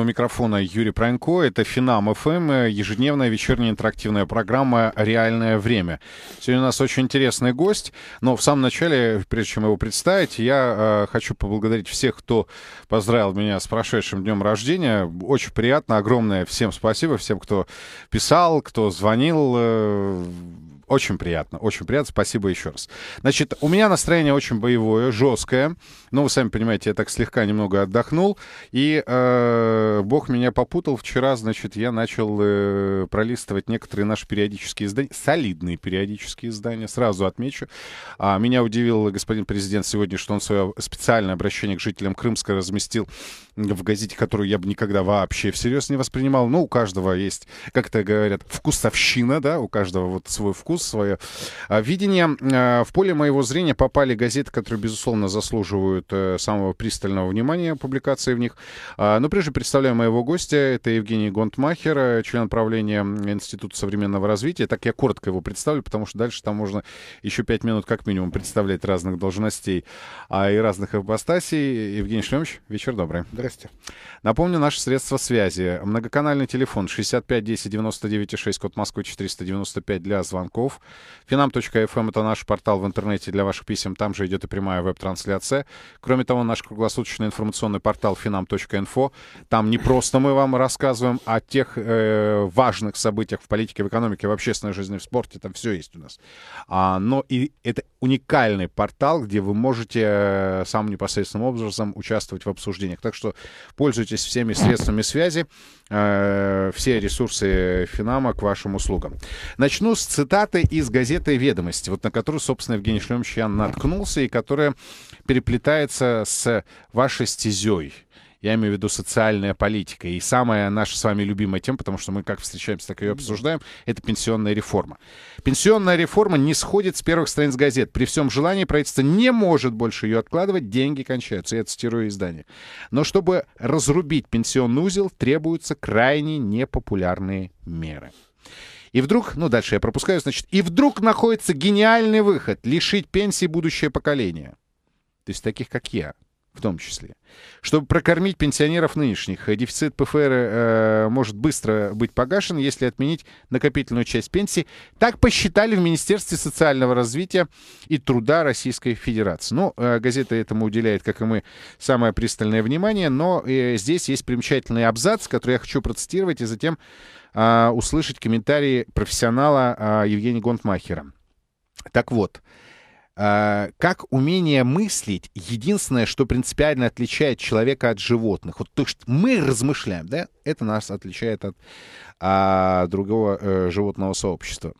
студийного микрофона Юрий Пронько. Это Финам ФМ, эм», э, ежедневная вечерняя интерактивная программа «Реальное время». Сегодня у нас очень интересный гость, но в самом начале, прежде чем его представить, я э, хочу поблагодарить всех, кто поздравил меня с прошедшим днем рождения. Очень приятно, огромное всем спасибо, всем, кто писал, кто звонил, э, очень приятно, очень приятно. Спасибо еще раз. Значит, у меня настроение очень боевое, жесткое. Ну, вы сами понимаете, я так слегка немного отдохнул. И э, Бог меня попутал. Вчера, значит, я начал э, пролистывать некоторые наши периодические издания, солидные периодические издания, сразу отмечу. А, меня удивил господин президент сегодня, что он свое специальное обращение к жителям Крымска разместил в газете, которую я бы никогда вообще всерьез не воспринимал. Но ну, у каждого есть, как это говорят, вкусовщина, да, у каждого вот свой вкус вкус, свое а, видение. А, в поле моего зрения попали газеты, которые, безусловно, заслуживают э, самого пристального внимания публикации в них. А, но прежде представляю моего гостя. Это Евгений Гонтмахер, э, член правления Института современного развития. Так я коротко его представлю, потому что дальше там можно еще пять минут как минимум представлять разных должностей и разных ипостасей. Евгений Шлемович, вечер добрый. Здрасте. Напомню, наши средства связи. Многоканальный телефон 65 10 99 6, код Москвы 495 для звонков Петров. Finam.fm эм эм — это наш портал в интернете для ваших писем. Там же идет и прямая веб-трансляция. Кроме того, наш круглосуточный информационный портал finam.info. Эм. Там не просто мы вам рассказываем о тех э, важных событиях в политике, в экономике, в общественной жизни, в спорте. Там все есть у нас. А, но и это уникальный портал, где вы можете э, самым непосредственным образом участвовать в обсуждениях. Так что пользуйтесь всеми средствами связи. Э, все ресурсы Финама к вашим услугам. Начну с цитаты из газеты «Ведомости», вот на которую, собственно, Евгений Шлемович я наткнулся, и которая переплетается с вашей стезей я имею в виду социальная политика. И самая наша с вами любимая тема, потому что мы как встречаемся, так ее обсуждаем, это пенсионная реформа. Пенсионная реформа не сходит с первых страниц газет. При всем желании правительство не может больше ее откладывать, деньги кончаются. Я цитирую издание. Но чтобы разрубить пенсионный узел, требуются крайне непопулярные меры. И вдруг, ну дальше я пропускаю, значит, и вдруг находится гениальный выход — лишить пенсии будущее поколение. То есть таких, как я в том числе. Чтобы прокормить пенсионеров нынешних, э, дефицит ПФР э, может быстро быть погашен, если отменить накопительную часть пенсии. Так посчитали в Министерстве социального развития и труда Российской Федерации. Ну, э, газета этому уделяет, как и мы, самое пристальное внимание, но э, здесь есть примечательный абзац, который я хочу процитировать, и затем а, услышать комментарии профессионала а, Евгения Гонтмахера. Так вот, а, как умение мыслить единственное, что принципиально отличает человека от животных. Вот то, что мы размышляем, да, это нас отличает от а, другого э, животного сообщества.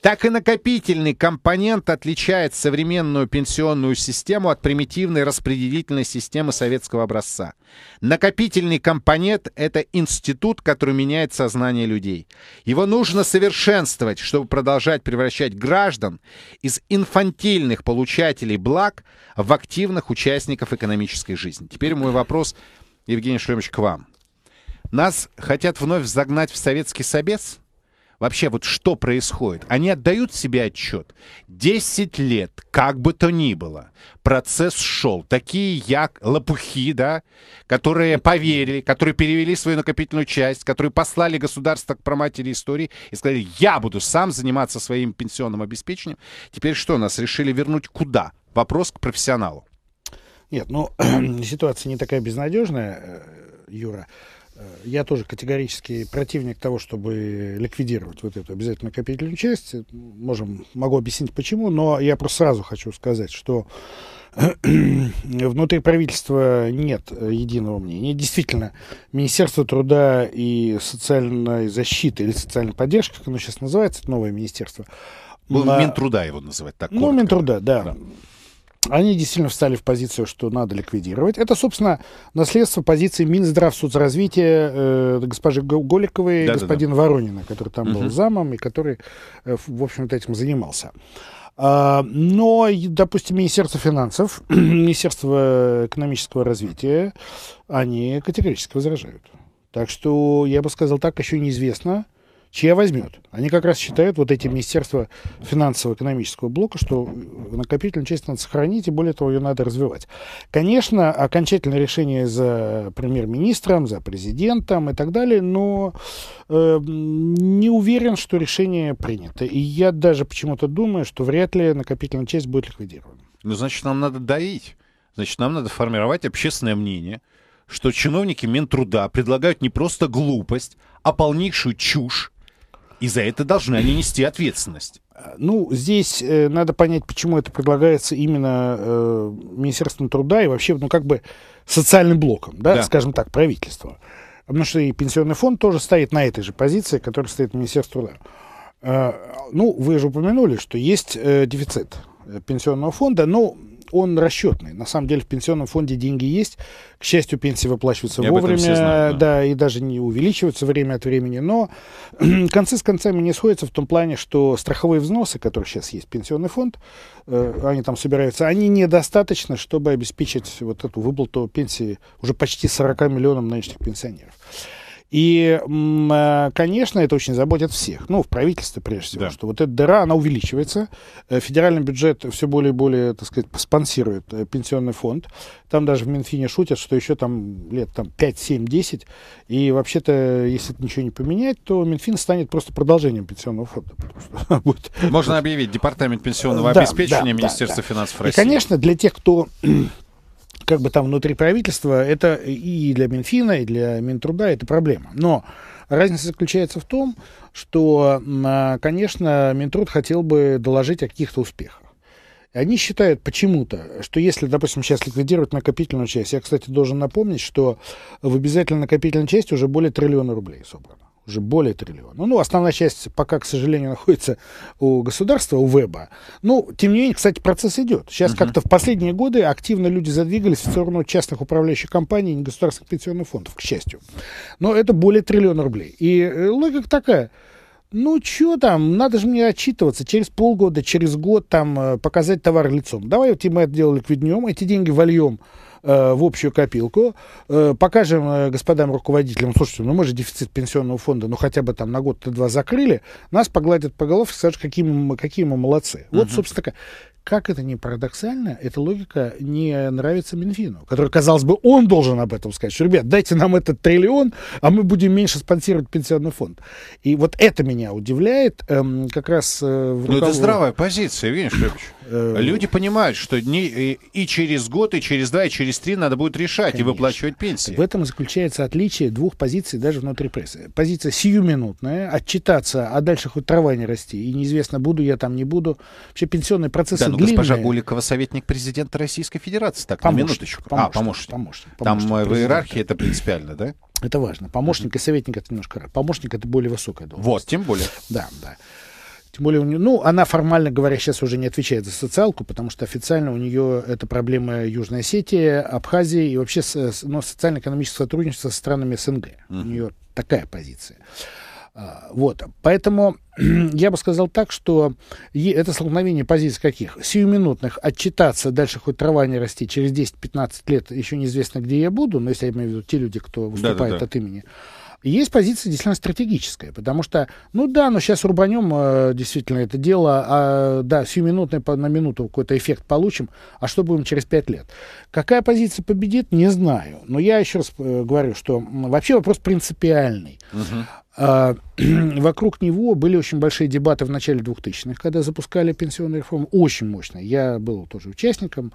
Так и накопительный компонент отличает современную пенсионную систему от примитивной распределительной системы советского образца. Накопительный компонент – это институт, который меняет сознание людей. Его нужно совершенствовать, чтобы продолжать превращать граждан из инфантильных получателей благ в активных участников экономической жизни. Теперь мой вопрос, Евгений Шлемович, к вам. Нас хотят вновь загнать в советский собес? Вообще, вот что происходит? Они отдают себе отчет. Десять лет, как бы то ни было, процесс шел. Такие як лопухи, да, которые поверили, которые перевели свою накопительную часть, которые послали государство к проматери истории и сказали, я буду сам заниматься своим пенсионным обеспечением. Теперь что, нас решили вернуть куда? Вопрос к профессионалу. Нет, ну, ситуация не такая безнадежная, э, Юра. Э, я тоже категорически противник того, чтобы ликвидировать вот эту обязательную накопительную часть. Можем, могу объяснить почему, но я просто сразу хочу сказать, что внутри правительства нет э, единого мнения. Действительно, Министерство труда и социальной защиты или социальной поддержки, как оно сейчас называется, это новое министерство. Ну, на... Минтруда его называть так. Ну, Минтруда, да. да они действительно встали в позицию, что надо ликвидировать. Это, собственно, наследство позиции Минздравсоцразвития э, госпожи Голиковой и да, господина да, да. Воронина, который там угу. был замом и который, э, в общем-то, этим занимался. А, но, допустим, Министерство финансов, Министерство экономического развития, они категорически возражают. Так что, я бы сказал так, еще неизвестно, чья возьмет. Они как раз считают, вот эти министерства финансово-экономического блока, что накопительную часть надо сохранить, и более того, ее надо развивать. Конечно, окончательное решение за премьер-министром, за президентом и так далее, но э, не уверен, что решение принято. И я даже почему-то думаю, что вряд ли накопительная часть будет ликвидирована. Ну, значит, нам надо давить. Значит, нам надо формировать общественное мнение, что чиновники Минтруда предлагают не просто глупость, а полнейшую чушь, и за это должны они нести ответственность. А, ну, здесь э, надо понять, почему это предлагается именно э, Министерством труда и вообще, ну, как бы социальным блоком, да, да. скажем так, правительство, Потому что и пенсионный фонд тоже стоит на этой же позиции, которая стоит Министерство труда. Э, ну, вы же упомянули, что есть э, дефицит пенсионного фонда, но он расчетный. На самом деле в пенсионном фонде деньги есть. К счастью, пенсии выплачиваются Я вовремя, знают, да. да, и даже не увеличиваются время от времени. Но концы с концами не сходятся в том плане, что страховые взносы, которые сейчас есть, пенсионный фонд, э, они там собираются, они недостаточно, чтобы обеспечить вот эту выплату пенсии уже почти 40 миллионам нынешних пенсионеров. И, э, конечно, это очень заботит всех. Ну, в правительстве, прежде всего, да. что вот эта дыра, она увеличивается. Э, федеральный бюджет все более и более, так сказать, спонсирует э, пенсионный фонд. Там даже в Минфине шутят, что еще там лет там, 5, 7, 10. И вообще-то, если это ничего не поменять, то Минфин станет просто продолжением пенсионного фонда. Можно объявить Департамент пенсионного обеспечения Министерства финансов России. И, конечно, для тех, кто как бы там внутри правительства, это и для Минфина, и для Минтруда это проблема. Но разница заключается в том, что, а, конечно, Минтруд хотел бы доложить о каких-то успехах. Они считают почему-то, что если, допустим, сейчас ликвидировать накопительную часть, я, кстати, должен напомнить, что в обязательной накопительной части уже более триллиона рублей собрано уже более триллиона. Ну, основная часть пока, к сожалению, находится у государства, у веба. Ну, тем не менее, кстати, процесс идет. Сейчас угу. как-то в последние годы активно люди задвигались в сторону частных управляющих компаний и государственных пенсионных фондов, к счастью. Но это более триллиона рублей. И э, логика такая. Ну, что там, надо же мне отчитываться через полгода, через год там э, показать товар лицом. давай вот мы это дело ликвиднем, эти деньги вольем Э, в общую копилку. Э, покажем э, господам руководителям, слушайте, ну мы же дефицит пенсионного фонда, ну хотя бы там на год-то два закрыли, нас погладят по головке, скажут, какие мы, какие мы молодцы. Uh-huh. Вот, собственно, такая как это не парадоксально, эта логика не нравится Минфину, который, казалось бы, он должен об этом сказать, что, ребят, дайте нам этот триллион, а мы будем меньше спонсировать пенсионный фонд. И вот это меня удивляет, эм, как раз... Э, в руковод... Ну, это здравая позиция, Евгений Шлепович. Э, Люди понимают, что дни э, и, через год, и через два, и через три надо будет решать Конечно. и выплачивать пенсии. В этом заключается отличие двух позиций даже внутри прессы. Позиция сиюминутная, отчитаться, а дальше хоть трава не расти, и неизвестно, буду я там, не буду. Вообще пенсионные процессы да, ну, длинные. госпожа Гуликова, советник президента Российской Федерации, так, помощник, на минуточку. Помощник, а, помощник. помощник, помощник там э, в иерархии это принципиально, да? Это важно. Помощник и советник это немножко... Помощник это более высокая должность. Вот, тем более. Да, да. Тем более, у нее, ну, она формально говоря сейчас уже не отвечает за социалку, потому что официально у нее это проблема Южной Осетии, Абхазии и вообще ну, социально-экономическое сотрудничество с странами СНГ. Mm. У нее такая позиция. А, вот. Поэтому я бы сказал так, что это столкновение позиций каких? Сиюминутных. Отчитаться, дальше хоть трава не расти, через 10-15 лет еще неизвестно, где я буду, но если я имею в виду те люди, кто выступает да, да, да. от имени. Есть позиция действительно стратегическая, потому что, ну да, но ну сейчас рубанем э, действительно это дело, а, да, сиюминутный на минуту какой-то эффект получим, а что будем через пять лет? Какая позиция победит, не знаю. Но я еще раз э, говорю, что вообще вопрос принципиальный. А, вокруг него были очень большие дебаты в начале 2000-х, когда запускали пенсионную реформу. Очень мощно. Я был тоже участником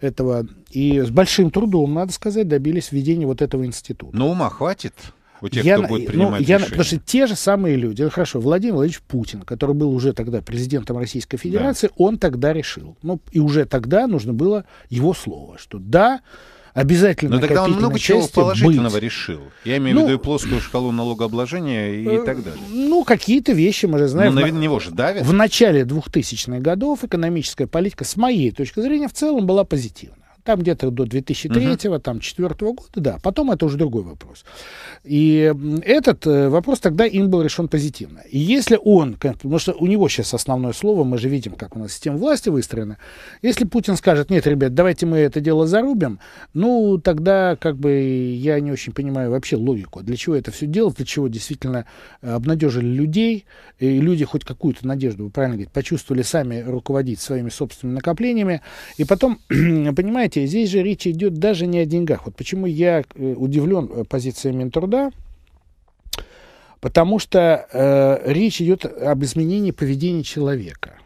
этого. И с большим трудом, надо сказать, добились введения вот этого института. Но ума хватит? У тех, я, кто будет принимать ну, я, решения. Потому что те же самые люди, ну хорошо, Владимир Владимирович Путин, который был уже тогда президентом Российской Федерации, да. он тогда решил. Ну, и уже тогда нужно было его слово, что да, обязательно Но тогда он много чего положительного быть. решил. Я имею ну, в виду и плоскую шкалу налогообложения и, э, и так далее. Ну, какие-то вещи мы же знаем. Ну, на, на него же давят. В начале 2000-х годов экономическая политика, с моей точки зрения, в целом была позитивна. Там где-то до 2003 угу. там 4 года, да. Потом это уже другой вопрос. И этот э, вопрос тогда им был решен позитивно. И если он, потому что у него сейчас основное слово, мы же видим, как у нас система власти выстроена. Если Путин скажет, нет, ребят, давайте мы это дело зарубим, ну, тогда как бы я не очень понимаю вообще логику. Для чего это все делать, для чего действительно э, обнадежили людей, и люди хоть какую-то надежду, вы правильно говорите, почувствовали сами руководить своими собственными накоплениями. И потом, понимаете, Третье. Здесь же речь идет даже не о деньгах. Вот почему я э, удивлен э, позицией Минтруда, потому что э, речь идет об изменении поведения человека –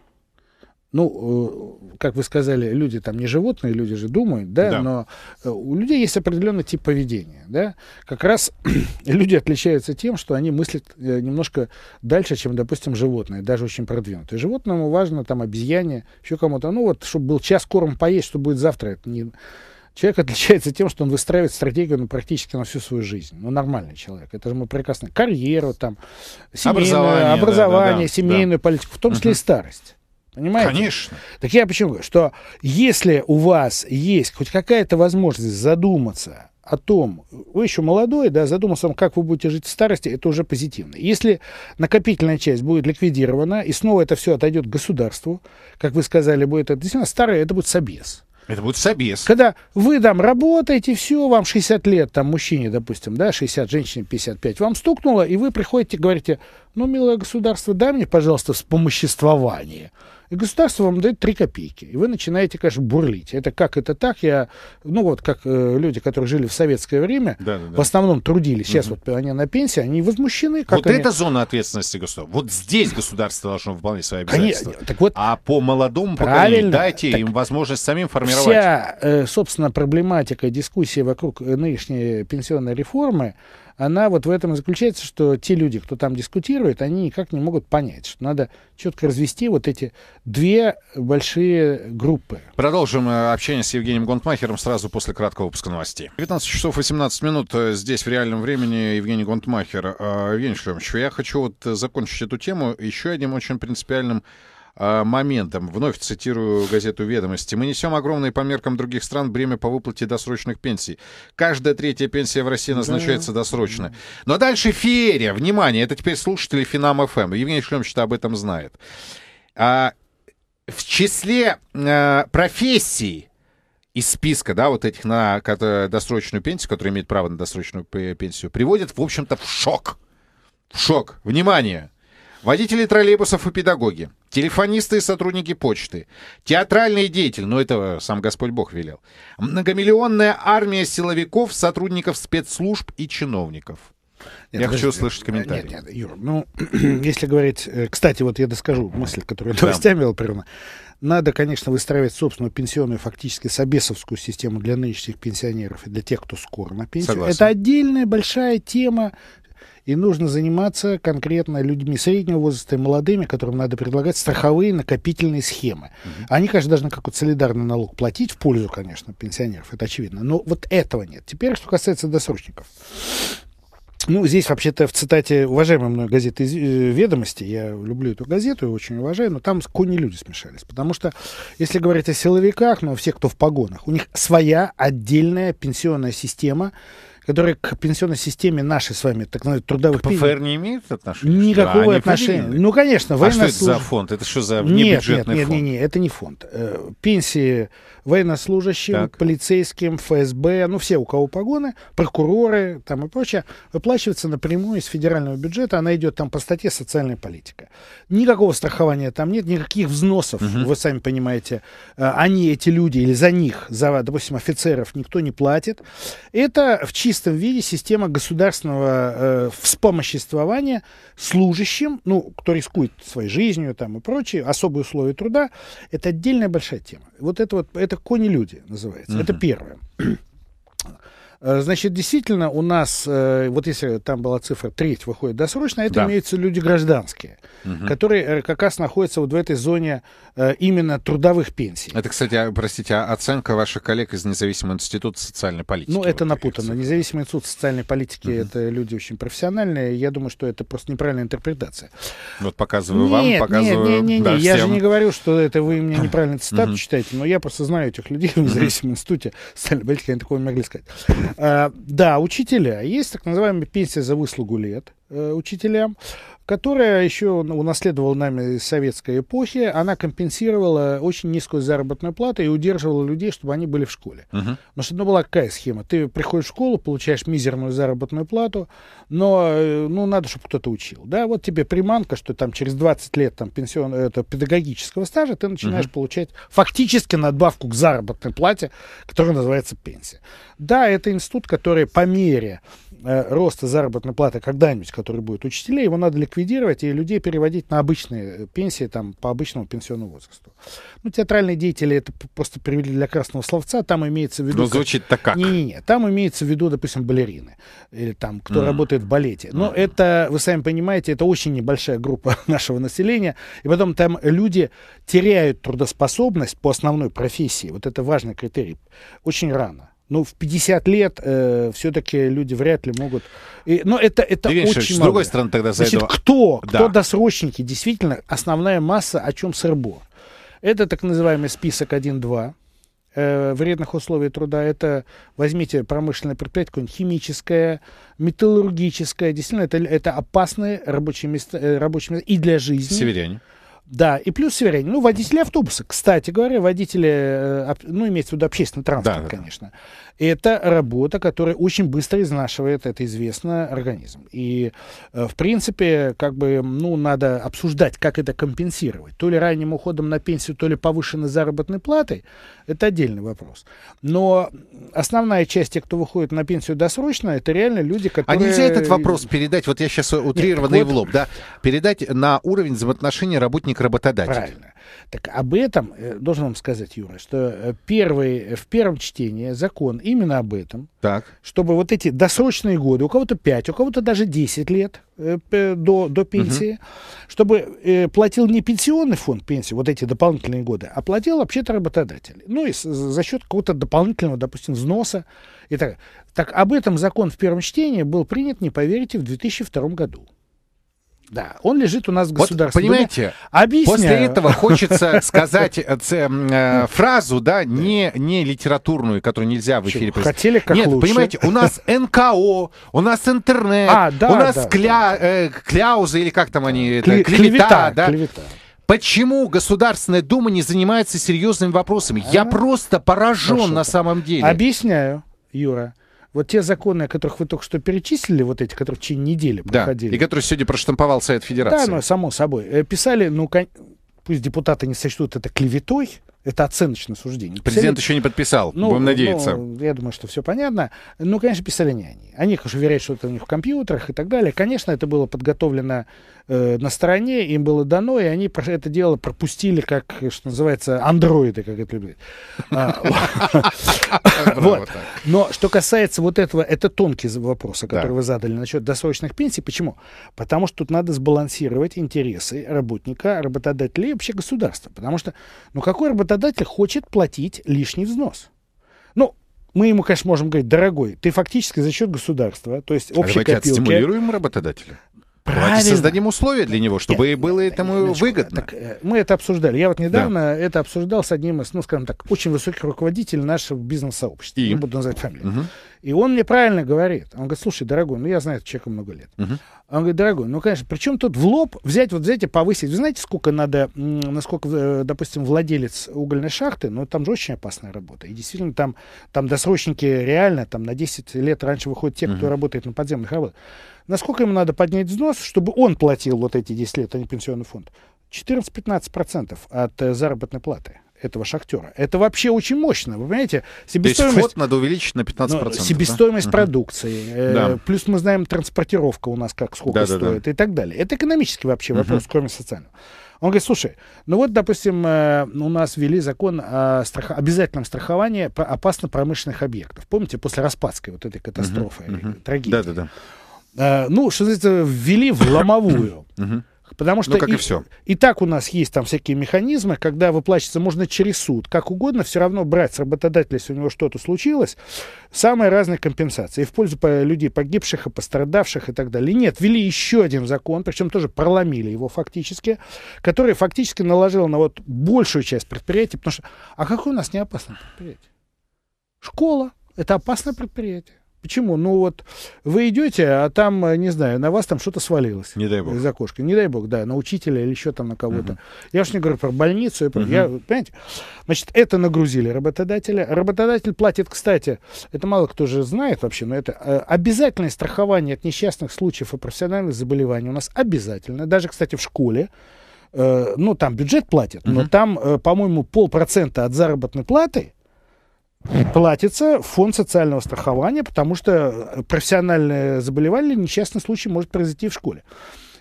ну, э, как вы сказали, люди там не животные, люди же думают, да, да. но э, у людей есть определенный тип поведения, да. Как раз люди отличаются тем, что они мыслят э, немножко дальше, чем, допустим, животные, даже очень продвинутые. Животному важно там обезьяне, еще кому-то, ну вот, чтобы был час корм поесть, что будет завтра, это не... Человек отличается тем, что он выстраивает стратегию ну, практически на всю свою жизнь. Ну, нормальный человек. Это же мы прекрасно. Карьеру, там, семейную, образование, образование да, да, да, семейную да. политику, в том числе uh-huh. и старость. Понимаете? Конечно. Так я почему говорю, что если у вас есть хоть какая-то возможность задуматься о том, вы еще молодой, да, задумался о том, как вы будете жить в старости, это уже позитивно. Если накопительная часть будет ликвидирована, и снова это все отойдет государству, как вы сказали, будет это действительно старое, это будет собес. Это будет собес. Когда вы там работаете, все, вам 60 лет, там, мужчине, допустим, да, 60, женщине 55, вам стукнуло, и вы приходите, говорите, ну, милое государство, дай мне, пожалуйста, вспомоществование. помоществование и государство вам дает 3 копейки. И вы начинаете, конечно, бурлить. Это как это так? Я, ну вот, как э, люди, которые жили в советское время, да, да, да. в основном трудились. Сейчас угу. вот они на пенсии, они возмущены. Как вот они... это зона ответственности государства. Вот здесь государство должно выполнять свои обязательства. Конечно. Так вот, а по молодому поколению дайте так им возможность самим формировать. Вся, э, собственно, проблематика, дискуссии вокруг нынешней пенсионной реформы, она вот в этом и заключается, что те люди, кто там дискутирует, они никак не могут понять, что надо четко развести вот эти две большие группы. Продолжим э, общение с Евгением Гонтмахером сразу после краткого выпуска новостей. 19 часов 18 минут э, здесь в реальном времени Евгений Гонтмахер. Э, Евгений Шлемович, я хочу вот закончить эту тему еще одним очень принципиальным Э, моментом. Вновь цитирую газету «Ведомости». «Мы несем огромные по меркам других стран бремя по выплате досрочных пенсий. Каждая третья пенсия в России назначается да. досрочно». Но дальше феерия. Внимание, это теперь слушатели Финам-ФМ. Евгений Шлемович об этом знает. А, в числе а, профессий, из списка, да, вот этих на досрочную пенсию, которые имеют право на досрочную пенсию, приводят, в общем-то, в шок. В шок. Внимание! Водители троллейбусов и педагоги, телефонисты и сотрудники почты, театральные деятели, но ну, это сам Господь Бог велел, многомиллионная армия силовиков, сотрудников спецслужб и чиновников. Нет, я подожди, хочу услышать комментарий. Нет, нет, Юр, ну, если говорить... Э, кстати, вот я доскажу мысль, которую новостями да. была прервана. Надо, конечно, выстраивать собственную пенсионную, фактически собесовскую систему для нынешних пенсионеров и для тех, кто скоро на пенсию. Согласен. Это отдельная большая тема, и нужно заниматься конкретно людьми среднего возраста и молодыми, которым надо предлагать страховые накопительные схемы. Угу. Они, конечно, должны какой-то солидарный налог платить в пользу, конечно, пенсионеров, это очевидно. Но вот этого нет. Теперь, что касается досрочников. Ну, здесь вообще-то в цитате уважаемой мной газеты э, «Ведомости», я люблю эту газету и очень уважаю, но там кони люди смешались. Потому что, если говорить о силовиках, но ну, все, кто в погонах, у них своя отдельная пенсионная система, которые к пенсионной системе нашей с вами, так называемой, трудовых... К ПФР не имеет отношения? Никакого а, отношения. Ну, конечно. А что это за фонд? Это что за нет, нет, нет, фонд? Нет, нет, нет, это не фонд. Э, пенсии военнослужащим, так. полицейским, ФСБ, ну, все, у кого погоны, прокуроры там и прочее, выплачивается напрямую из федерального бюджета. Она идет там по статье «Социальная политика». Никакого страхования там нет, никаких взносов, угу. вы сами понимаете. Э, они, эти люди, или за них, за, допустим, офицеров никто не платит. Это в чистом виде система государственного э, вспомоществования служащим, ну, кто рискует своей жизнью там и прочее, особые условия труда. Это отдельная большая тема. Вот это вот, это это кони-люди называется. Mm-hmm. Это первое. Э, значит, действительно, у нас, э, вот если там была цифра треть выходит досрочно, это да. имеются люди гражданские, угу. которые э, как раз находятся вот в этой зоне именно трудовых пенсий. Это, кстати, а, простите, а оценка ваших коллег из Независимого института социальной политики. Ну, это вот напутано. Независимый институт социальной политики угу. это люди очень профессиональные. Я думаю, что это просто неправильная интерпретация. Вот показываю нет, вам, показываю. Нет, нет, нет, да, я всем. же не говорю, что это вы мне неправильно цитату читаете, но я просто знаю этих людей в независимом институте социальной политики, они такого не могли сказать. Э, да, учителя. Есть так называемая пенсия за выслугу лет э, учителям которая еще унаследовала нами из советской эпохи, она компенсировала очень низкую заработную плату и удерживала людей, чтобы они были в школе. Uh-huh. Потому что ну, была какая схема? Ты приходишь в школу, получаешь мизерную заработную плату, но э, ну, надо, чтобы кто-то учил. Да, вот тебе приманка, что там через 20 лет там, пенсион, это, педагогического стажа ты начинаешь uh-huh. получать фактически надбавку к заработной плате, которая называется пенсия. Да, это институт, который по мере Э, роста заработной платы когда-нибудь, который будет учителей, его надо ликвидировать и людей переводить на обычные э, пенсии там, по обычному пенсионному возрасту. Ну, театральные деятели это просто привели для красного словца, там имеется в виду... Ну, звучит так как? Не-не-не, там имеется в виду, допустим, балерины, или там, кто mm. работает в балете. Но mm. это, вы сами понимаете, это очень небольшая группа нашего населения, и потом там люди теряют трудоспособность по основной профессии, вот это важный критерий, очень рано ну, в 50 лет э, все-таки люди вряд ли могут... И, но ну, это, это Дмитрий очень Шевич, С другой стороны, тогда за Значит, кто? Да. Кто досрочники? Действительно, основная масса, о чем сырбо. Это так называемый список 1-2 э, вредных условий труда. Это, возьмите промышленное предприятие, какое-нибудь химическое, металлургическое. Действительно, это, это опасные рабочие места, э, рабочие места и для жизни. Северяне. Да, и плюс северяне. Ну, водители автобуса, кстати говоря, водители, э, ну, имеется в виду общественный транспорт, да, конечно. Да. Это работа, которая очень быстро изнашивает, это известно, организм. И, э, в принципе, как бы, ну, надо обсуждать, как это компенсировать. То ли ранним уходом на пенсию, то ли повышенной заработной платой, это отдельный вопрос. Но основная часть тех, кто выходит на пенсию досрочно, это реально люди, а которые... А нельзя этот вопрос передать, вот я сейчас утрированно Нет, вот... и в лоб, да, передать на уровень взаимоотношений работников как работодатель. Правильно. Так об этом, э, должен вам сказать, Юра, что э, первый, э, в первом чтении закон именно об этом, так. чтобы вот эти досрочные годы, у кого-то 5, у кого-то даже 10 лет э, до, до пенсии, угу. чтобы э, платил не пенсионный фонд пенсии, вот эти дополнительные годы, а платил вообще-то работодатель. Ну и с, за счет какого-то дополнительного, допустим, взноса и так Так об этом закон в первом чтении был принят, не поверите, в 2002 году. Да, он лежит у нас в государстве. Вот, понимаете, Объясняю. после этого хочется сказать э, э, фразу, да, не, не литературную, которую нельзя в эфире Чего? Хотели как Нет, лучше. понимаете, у нас НКО, у нас интернет, а, да, у нас да, кля, э, кляузы, или как там они, Кле- это, клевета, клевета, да? клевета. Почему Государственная Дума не занимается серьезными вопросами? А? Я просто поражен Хорошо, на самом деле. Объясняю, Юра вот те законы, о которых вы только что перечислили, вот эти, которые в течение недели да, проходили. и которые сегодня проштамповал Совет Федерации. Да, ну, само собой. Э, писали, ну, пусть депутаты не сочтут это клеветой, это оценочное суждение. Президент еще не подписал, ну, будем надеяться. Ну, я думаю, что все понятно. Ну, конечно, писали не они. Они, конечно, уверяют, что это у них в компьютерах и так далее. Конечно, это было подготовлено Э, на стороне, им было дано, и они это дело пропустили, как, что называется, андроиды, как это любят. А, Но что касается вот этого, это тонкий вопрос, который вы задали насчет досрочных пенсий. Почему? Потому что тут надо сбалансировать интересы работника, работодателя и вообще государства. Потому что, ну какой работодатель хочет платить лишний взнос? Ну, мы ему, конечно, можем говорить, дорогой, ты фактически за счет государства, то есть общей а давайте копилки... отстимулируем работодателя. Правильно. Давайте создадим условия для него, чтобы Нет, было этому иначе, выгодно. Так, э, мы это обсуждали. Я вот недавно да. это обсуждал с одним из, ну, скажем так, очень высоких руководителей нашего бизнес-сообщества. И? Не буду называть фамилию. Угу. И он мне правильно говорит. Он говорит, слушай, дорогой, ну я знаю этого человека много лет. Угу. Он говорит, дорогой, ну, конечно, причем тут в лоб взять, вот взять и повысить. Вы знаете, сколько надо, насколько, э, допустим, владелец угольной шахты, ну, там же очень опасная работа. И действительно, там, там досрочники реально, там на 10 лет раньше выходят те, угу. кто работает на подземных работах. Насколько ему надо поднять взнос, чтобы он платил вот эти 10 лет, а не пенсионный фонд? 14-15% от э, заработной платы этого шахтера. Это вообще очень мощно, вы понимаете? Себестоимость... То есть надо увеличить на 15%. Ну, себестоимость да? продукции. Э, да. Плюс мы знаем, транспортировка у нас как сколько да, стоит да, да. и так далее. Это экономический вообще вопрос, угу. кроме социального. Он говорит, слушай, ну вот, допустим, э, у нас ввели закон о страх... обязательном страховании опасно-промышленных объектов. Помните, после Распадской вот этой катастрофы, угу, трагедии. Да, да, да. Э, ну, что называется, ввели в ломовую. Потому что ну, как и, и, все. и так у нас есть там всякие механизмы, когда выплачиваться можно через суд, как угодно, все равно брать с работодателя, если у него что-то случилось, самые разные компенсации. И в пользу э, людей погибших и пострадавших и так далее. нет, ввели еще один закон, причем тоже проломили его фактически, который фактически наложил на вот большую часть предприятий, потому что, а какое у нас не опасное предприятие? Школа. Это опасное предприятие. Почему? Ну вот вы идете, а там, э, не знаю, на вас там что-то свалилось. Не дай бог. Из окошка. Не дай бог, да, на учителя или еще там на кого-то. Угу. Я уж не говорю про больницу. Угу. Я, понимаете? Значит, это нагрузили работодателя. Работодатель платит, кстати, это мало кто же знает вообще, но это э, обязательное страхование от несчастных случаев и профессиональных заболеваний у нас обязательно. Даже, кстати, в школе э, ну, там бюджет платит, uh-huh. но там, по-моему, полпроцента от заработной платы платится фонд социального страхования, потому что э, профессиональное заболевание, несчастный случай может произойти в школе.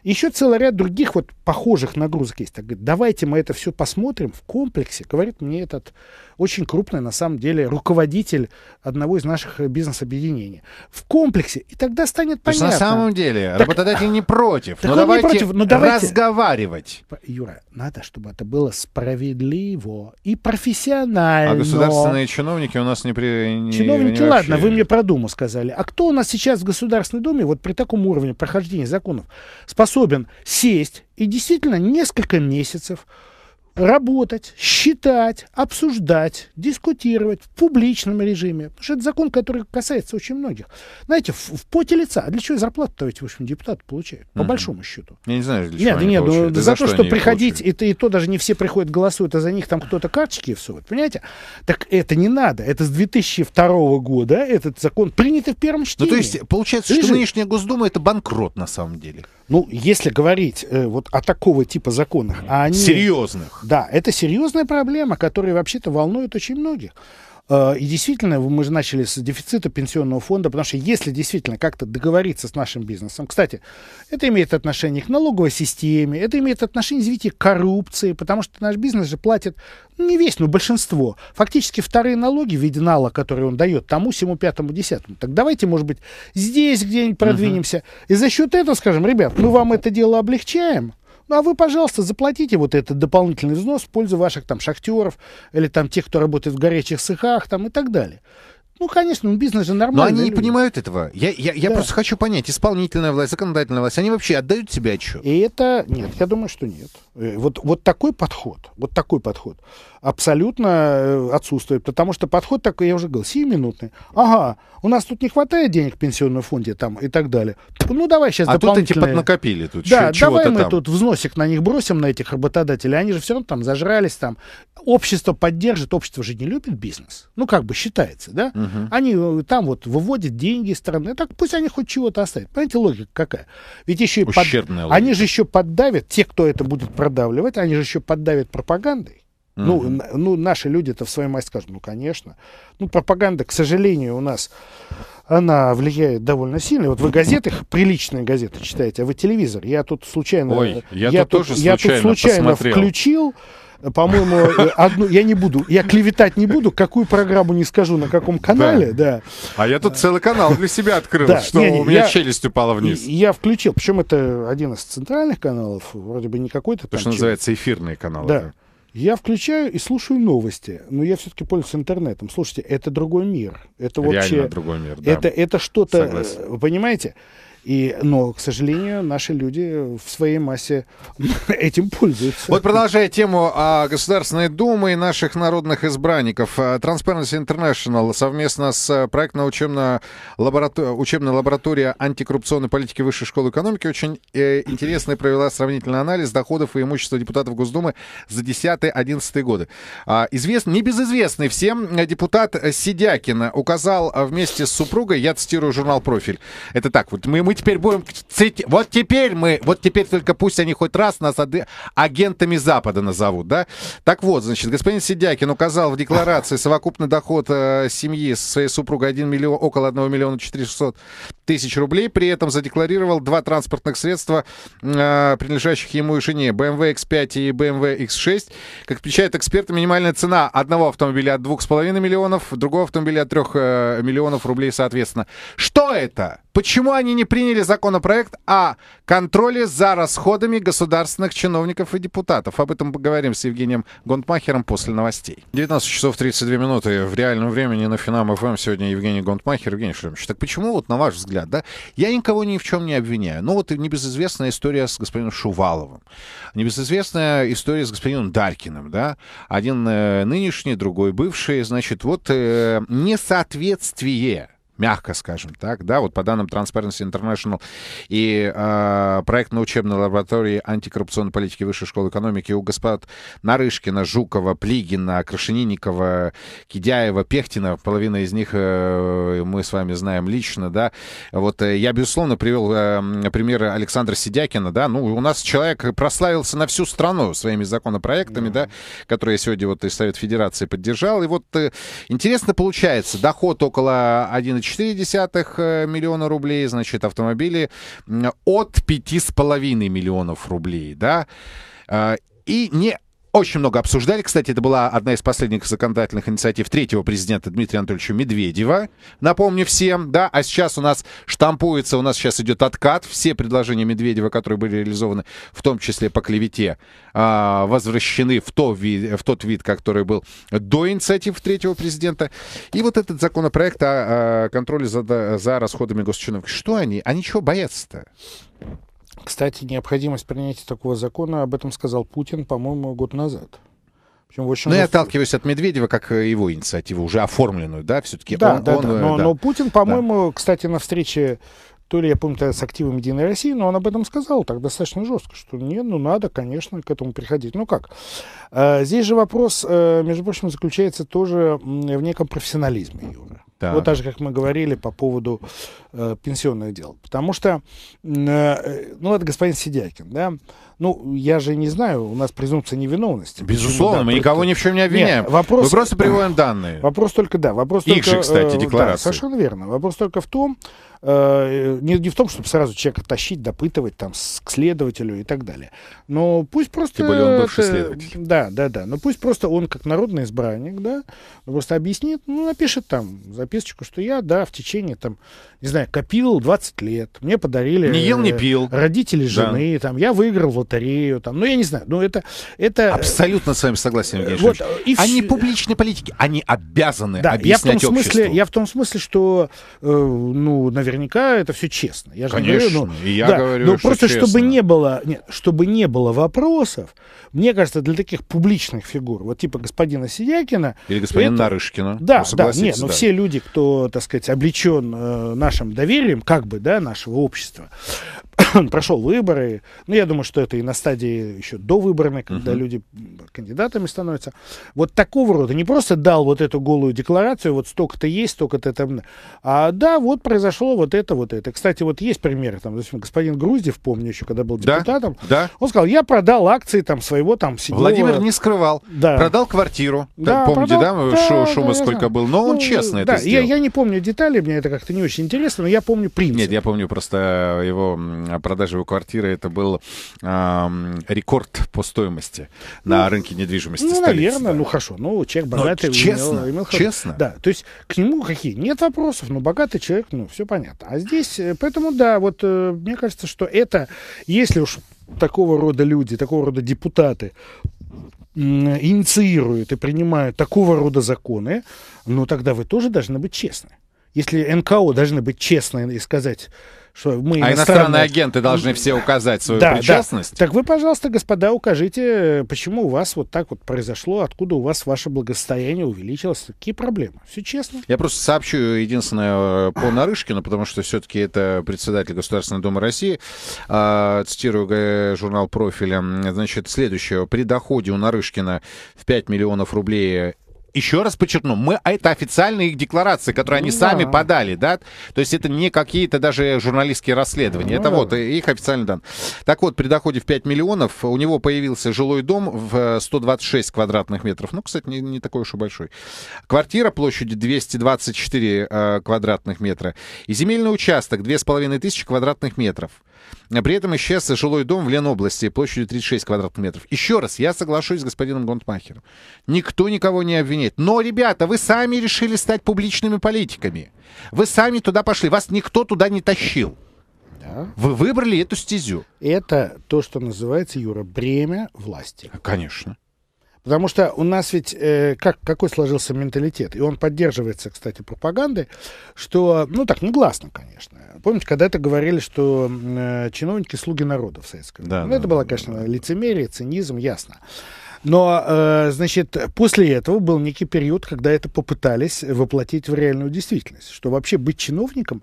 Еще целый ряд других вот похожих нагрузок есть. Так, говорит, давайте мы это все посмотрим в комплексе, говорит мне этот очень крупный, на самом деле, руководитель одного из наших бизнес-объединений. В комплексе, и тогда станет понятно. То есть, на самом деле, так, работодатель не против, но давайте, не против но давайте разговаривать. Юра, надо, чтобы это было справедливо и профессионально. А государственные чиновники у нас не... При, не чиновники, не ладно, вы мне про Думу сказали. А кто у нас сейчас в Государственной Думе, вот при таком уровне прохождения законов, способен сесть и действительно несколько месяцев работать, считать, обсуждать, дискутировать в публичном режиме. Потому что это закон, который касается очень многих. Знаете, в, в поте лица. А для чего зарплату-то эти, в общем, депутаты получают? По mm-hmm. большому счету. Я не знаю, для чего Нет, они нет, ну, получают. Да за, за то, что, приходить, и, и то даже не все приходят, голосуют, а за них там кто-то карточки всует. Понимаете? Так это не надо. Это с 2002 года этот закон принят в первом чтении. Ну, то есть, получается, Лежит. что нынешняя Госдума это банкрот на самом деле. Ну, если говорить э, вот о такого типа законах, а они... Серьезных. Да, это серьезная проблема, которая вообще-то волнует очень многих. Э, и действительно, мы же начали с дефицита пенсионного фонда, потому что если действительно как-то договориться с нашим бизнесом, кстати, это имеет отношение к налоговой системе, это имеет отношение к развитию коррупции, потому что наш бизнес же платит ну, не весь, но большинство. Фактически вторые налоги в виде нала, которые он дает тому, всему пятому, десятому. Так давайте, может быть, здесь где-нибудь продвинемся. Uh-huh. И за счет этого скажем, ребят, мы вам это дело облегчаем, ну, а вы, пожалуйста, заплатите вот этот дополнительный взнос в пользу ваших там шахтеров или там тех, кто работает в горячих цехах там и так далее. Ну, конечно, ну, бизнес же нормальный. Но они люди. не понимают этого. Я, я, я да. просто хочу понять, исполнительная власть, законодательная власть, они вообще отдают себе отчет? И это... Нет, я думаю, что нет. Э, вот, вот такой подход, вот такой подход, абсолютно э, отсутствует. Потому что подход такой, я уже говорил, сиюминутный. Ага, у нас тут не хватает денег в пенсионном фонде там и так далее. Ну, давай сейчас а дополнительные... А тут эти поднакопили тут Да, давай мы там. тут взносик на них бросим, на этих работодателей. Они же все равно там зажрались там. Общество поддержит, общество же не любит бизнес. Ну, как бы считается, да? Угу. Они э, там вот выводят деньги из страны. Так пусть они хоть чего-то оставят. Понимаете, логика какая? Ведь еще и под... Логика. Они же еще поддавят, те, кто это будет продавливать, они же еще поддавят пропагандой. Uh-huh. Ну, ну, наши люди-то в своей массе скажут, ну, конечно. Ну, пропаганда, к сожалению, у нас, она влияет довольно сильно. Вот вы газеты, приличные газеты читаете, а вы телевизор. Я тут случайно... Ой, я, я тут, тоже случайно Я тут случайно посмотрел. включил по-моему, э, одну, я не буду, я клеветать не буду, какую программу не скажу, на каком канале, да. да. А я тут целый канал для себя открыл, да. что не, не, у меня я, челюсть упала вниз. Я включил, причем это один из центральных каналов, вроде бы не какой-то. То, что челюсть. называется эфирные каналы. Да. Я включаю и слушаю новости, но я все-таки пользуюсь интернетом. Слушайте, это другой мир. Это Реально вообще, другой мир, да. Это, это что-то, э, понимаете? И, но, к сожалению, наши люди в своей массе этим пользуются. Вот продолжая тему о Государственной Думы и наших народных избранников, э, Transparency International совместно с э, проектной учебной лабораторией, учебной лабораторией антикоррупционной политики Высшей школы экономики очень э, интересно интересный провела сравнительный анализ доходов и имущества депутатов Госдумы за 10-11 годы. А, известный, небезызвестный всем депутат Сидякина указал вместе с супругой, я цитирую журнал «Профиль», это так, вот мы ему мы теперь будем... Вот теперь мы... Вот теперь только пусть они хоть раз нас агентами Запада назовут, да? Так вот, значит, господин Сидякин указал в декларации совокупный доход э, семьи с своей супругой 1 миллион, около 1 миллиона 400 тысяч рублей. При этом задекларировал два транспортных средства, э, принадлежащих ему и жене. BMW X5 и BMW X6. Как отмечают эксперты, минимальная цена одного автомобиля от 2,5 миллионов, другого автомобиля от 3 э, миллионов рублей соответственно. Что это? Почему они не приняли законопроект о контроле за расходами государственных чиновников и депутатов? Об этом поговорим с Евгением Гонтмахером после новостей. 19 часов 32 минуты в реальном времени на Финам ФМ сегодня Евгений Гонтмахер. Евгений Шлемович, так почему вот на ваш взгляд, да, я никого ни в чем не обвиняю. Ну вот и небезызвестная история с господином Шуваловым, небезызвестная история с господином Даркиным, да, один э, нынешний, другой бывший, значит, вот э, несоответствие мягко скажем так, да, вот по данным Transparency International и э, а, проектно-учебной лаборатории антикоррупционной политики Высшей школы экономики у господ Нарышкина, Жукова, Плигина, Крашенинникова, Кидяева, Пехтина, половина из них э, мы с вами знаем лично, да, вот э, я, безусловно, привел э, пример Александра Сидякина, да, ну, у нас человек прославился на всю страну своими законопроектами, да, да которые сегодня вот и Совет Федерации поддержал, и вот э, интересно получается, доход около 1,4 4,4 э, миллиона рублей, значит, автомобили от 5,5 миллионов рублей, да, э, и не очень много обсуждали. Кстати, это была одна из последних законодательных инициатив третьего президента Дмитрия Анатольевича Медведева. Напомню всем, да, а сейчас у нас штампуется, у нас сейчас идет откат. Все предложения Медведева, которые были реализованы, в том числе по клевете, а, возвращены в, то вид, в тот вид, который был до инициатив третьего президента. И вот этот законопроект о контроле за, за расходами госчиновки. Что они? Они чего боятся-то? Кстати, необходимость принятия такого закона об этом сказал Путин, по-моему, год назад. Причем в общем, но ну, я отталкиваюсь от Медведева, как его инициативу, уже оформленную, да, все-таки да, он, да, он, да. Э, но, да. но Путин, по-моему, да. кстати, на встрече то ли, я помню, с активом Единой России, но он об этом сказал так достаточно жестко, что не, ну надо, конечно, к этому приходить. Ну как? А, здесь же вопрос, э, между прочим, заключается тоже в неком профессионализме, Юра. Да. Вот так же, как мы говорили по поводу э, пенсионных дел. Потому что, э, ну, это господин Сидякин, да, ну, я же не знаю, у нас презумпция невиновности. Безусловно, да, мы только... никого ни в чем не обвиняем. Нет, вопрос... Мы просто э, приводим данные. Вопрос только, да, вопрос Их только... же, кстати, э, декларации. Да, совершенно верно. Вопрос только в том, э, не, не в том, чтобы сразу человека тащить, допытывать там к следователю и так далее. Но пусть просто... Тем более он бывший следователь. Да, да, да. Но пусть просто он как народный избранник, да, просто объяснит, ну, напишет там записочку, что я, да, в течение там, не знаю, знаю, копил 20 лет, мне подарили... Не ел, не э, пил. Родители жены, да. там, я выиграл в лотерею, там, ну, я не знаю, ну, это... это... Э, Абсолютно с вами согласен, Евгений вот, и Они в... публичные политики, они обязаны да, объяснять я в том обществу. смысле, Я в том смысле, что, э, ну, наверняка это все честно. Я Конечно, говорю, ну, и я да, говорю, но ну, что просто честно. чтобы не было, нет, чтобы не было вопросов, мне кажется, для таких публичных фигур, вот типа господина Сидякина... Или господина это... Нарышкина. Да, да, нет, ну, да. но все люди, кто, так сказать, облечен э, нашим доверием, как бы, да, нашего общества. прошел выборы. Ну, я думаю, что это и на стадии еще до выборами, когда uh-huh. люди кандидатами становятся. Вот такого рода. Не просто дал вот эту голую декларацию, вот столько-то есть, столько-то там. А да, вот произошло вот это, вот это. Кстати, вот есть примеры. Там, господин Груздев, помню еще, когда был депутатом, да? Да? он сказал, я продал акции там своего там седьмого... Владимир не скрывал. Да. Продал квартиру. Да, там, помните, продал, да, да, шума да, сколько был. Но ну, он честно да, это сделал. Я, я не помню детали, мне это как-то не очень интересно, но я помню принцип. Нет, я помню просто его а, продаж его квартиры, это был рекорд по стоимости на ну, рынке недвижимости Ну, столицы, наверное, да. ну хорошо, ну человек богатый. Но честно, имел, имел честно. Да, то есть к нему какие? Нет вопросов, но богатый человек, ну, все понятно. А здесь, э, поэтому, да, вот э, мне кажется, что это, если уж такого рода люди, такого рода депутаты инициируют и принимают такого рода законы, ну тогда вы тоже должны быть честны. Если НКО должны быть честны и сказать, что мы а иностранные... А иностранные агенты должны все указать свою да, причастность? Да. Так вы, пожалуйста, господа, укажите, э, почему у вас вот так вот произошло, откуда у вас ваше благосостояние увеличилось, какие проблемы? Все честно. Я просто сообщу единственное э, по Нарышкину, потому что все-таки это председатель Государственной Думы России. А, цитирую э, журнал профиля. Значит, следующее. При доходе у Нарышкина в 5 миллионов рублей еще раз подчеркну, мы, а это официальные их декларации, которые они ну да. сами подали, да? То есть это не какие-то даже журналистские расследования. Ну, это да. вот их официальный дан. Так вот, при доходе в 5 миллионов у него появился жилой дом в 126 э, квадратных метров. Ну, кстати, не, не такой уж и большой. Квартира площадью 224 э, квадратных метра. И земельный участок 2500 квадратных метров. А при этом исчез жилой дом в Ленобласти площадью 36 квадратных метров. Еще раз, я соглашусь с господином Гонтмахером. Никто никого не обвиняет. Но, ребята, вы сами решили стать публичными политиками. Вы сами туда пошли. Вас никто туда не тащил. Да. Вы выбрали эту стезю. Это то, что называется, Юра, бремя власти. Конечно. Потому что у нас ведь э, как, какой сложился менталитет, и он поддерживается, кстати, пропагандой, что, ну так, негласно, конечно. Помните, когда-то говорили, что э, чиновники слуги народа в Советском да, Ну, да, это да, было, конечно, да, лицемерие, цинизм, ясно. Но, э, значит, после этого был некий период, когда это попытались воплотить в реальную действительность, что вообще быть чиновником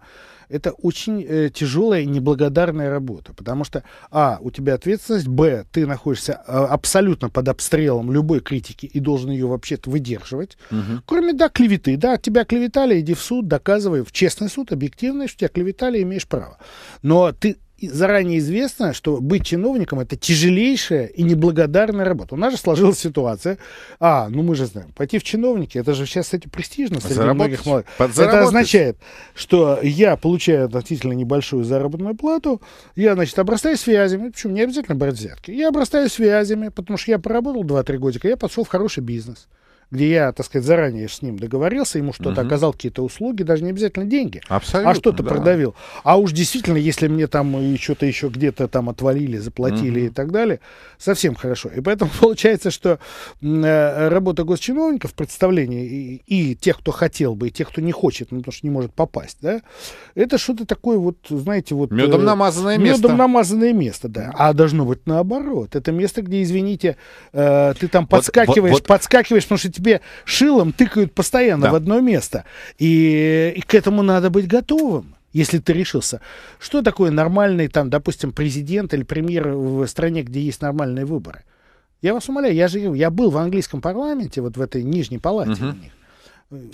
это очень э, тяжелая и неблагодарная работа, потому что, а, у тебя ответственность, б, ты находишься э, абсолютно под обстрелом любой критики и должен ее вообще-то выдерживать, угу. кроме, да, клеветы, да, тебя клеветали, иди в суд, доказывай, в честный суд, объективный, что тебя клеветали, имеешь право. Но ты заранее известно, что быть чиновником это тяжелейшая и неблагодарная работа. У нас же сложилась ситуация. А, ну мы же знаем, пойти в чиновники, это же сейчас, кстати, престижно среди Заработать. многих молодых. Это означает, что я получаю относительно небольшую заработную плату, я, значит, обрастаю связями, причем не обязательно брать взятки, я обрастаю связями, потому что я поработал 2-3 годика, я пошел в хороший бизнес где я, так сказать, заранее с ним договорился, ему что-то угу. оказал какие-то услуги, даже не обязательно деньги, а Абсолютно, а что-то да. продавил. А уж действительно, если мне там и что-то еще где-то там отвалили, заплатили угу. и так далее, совсем хорошо. И поэтому получается, что э, работа госчиновников, представление и, и тех, кто хотел бы, и тех, кто не хочет, ну, потому что не может попасть, да, это что-то такое вот, знаете, вот... Медом э, намазанное медом место. Медом намазанное место, да. А должно быть наоборот. Это место, где, извините, э, ты там подскакиваешь, вот, вот, подскакиваешь, потому что тебе шилом тыкают постоянно да. в одно место. И, и к этому надо быть готовым если ты решился. Что такое нормальный, там, допустим, президент или премьер в стране, где есть нормальные выборы? Я вас умоляю, я же я был в английском парламенте, вот в этой нижней палате uh-huh. у них.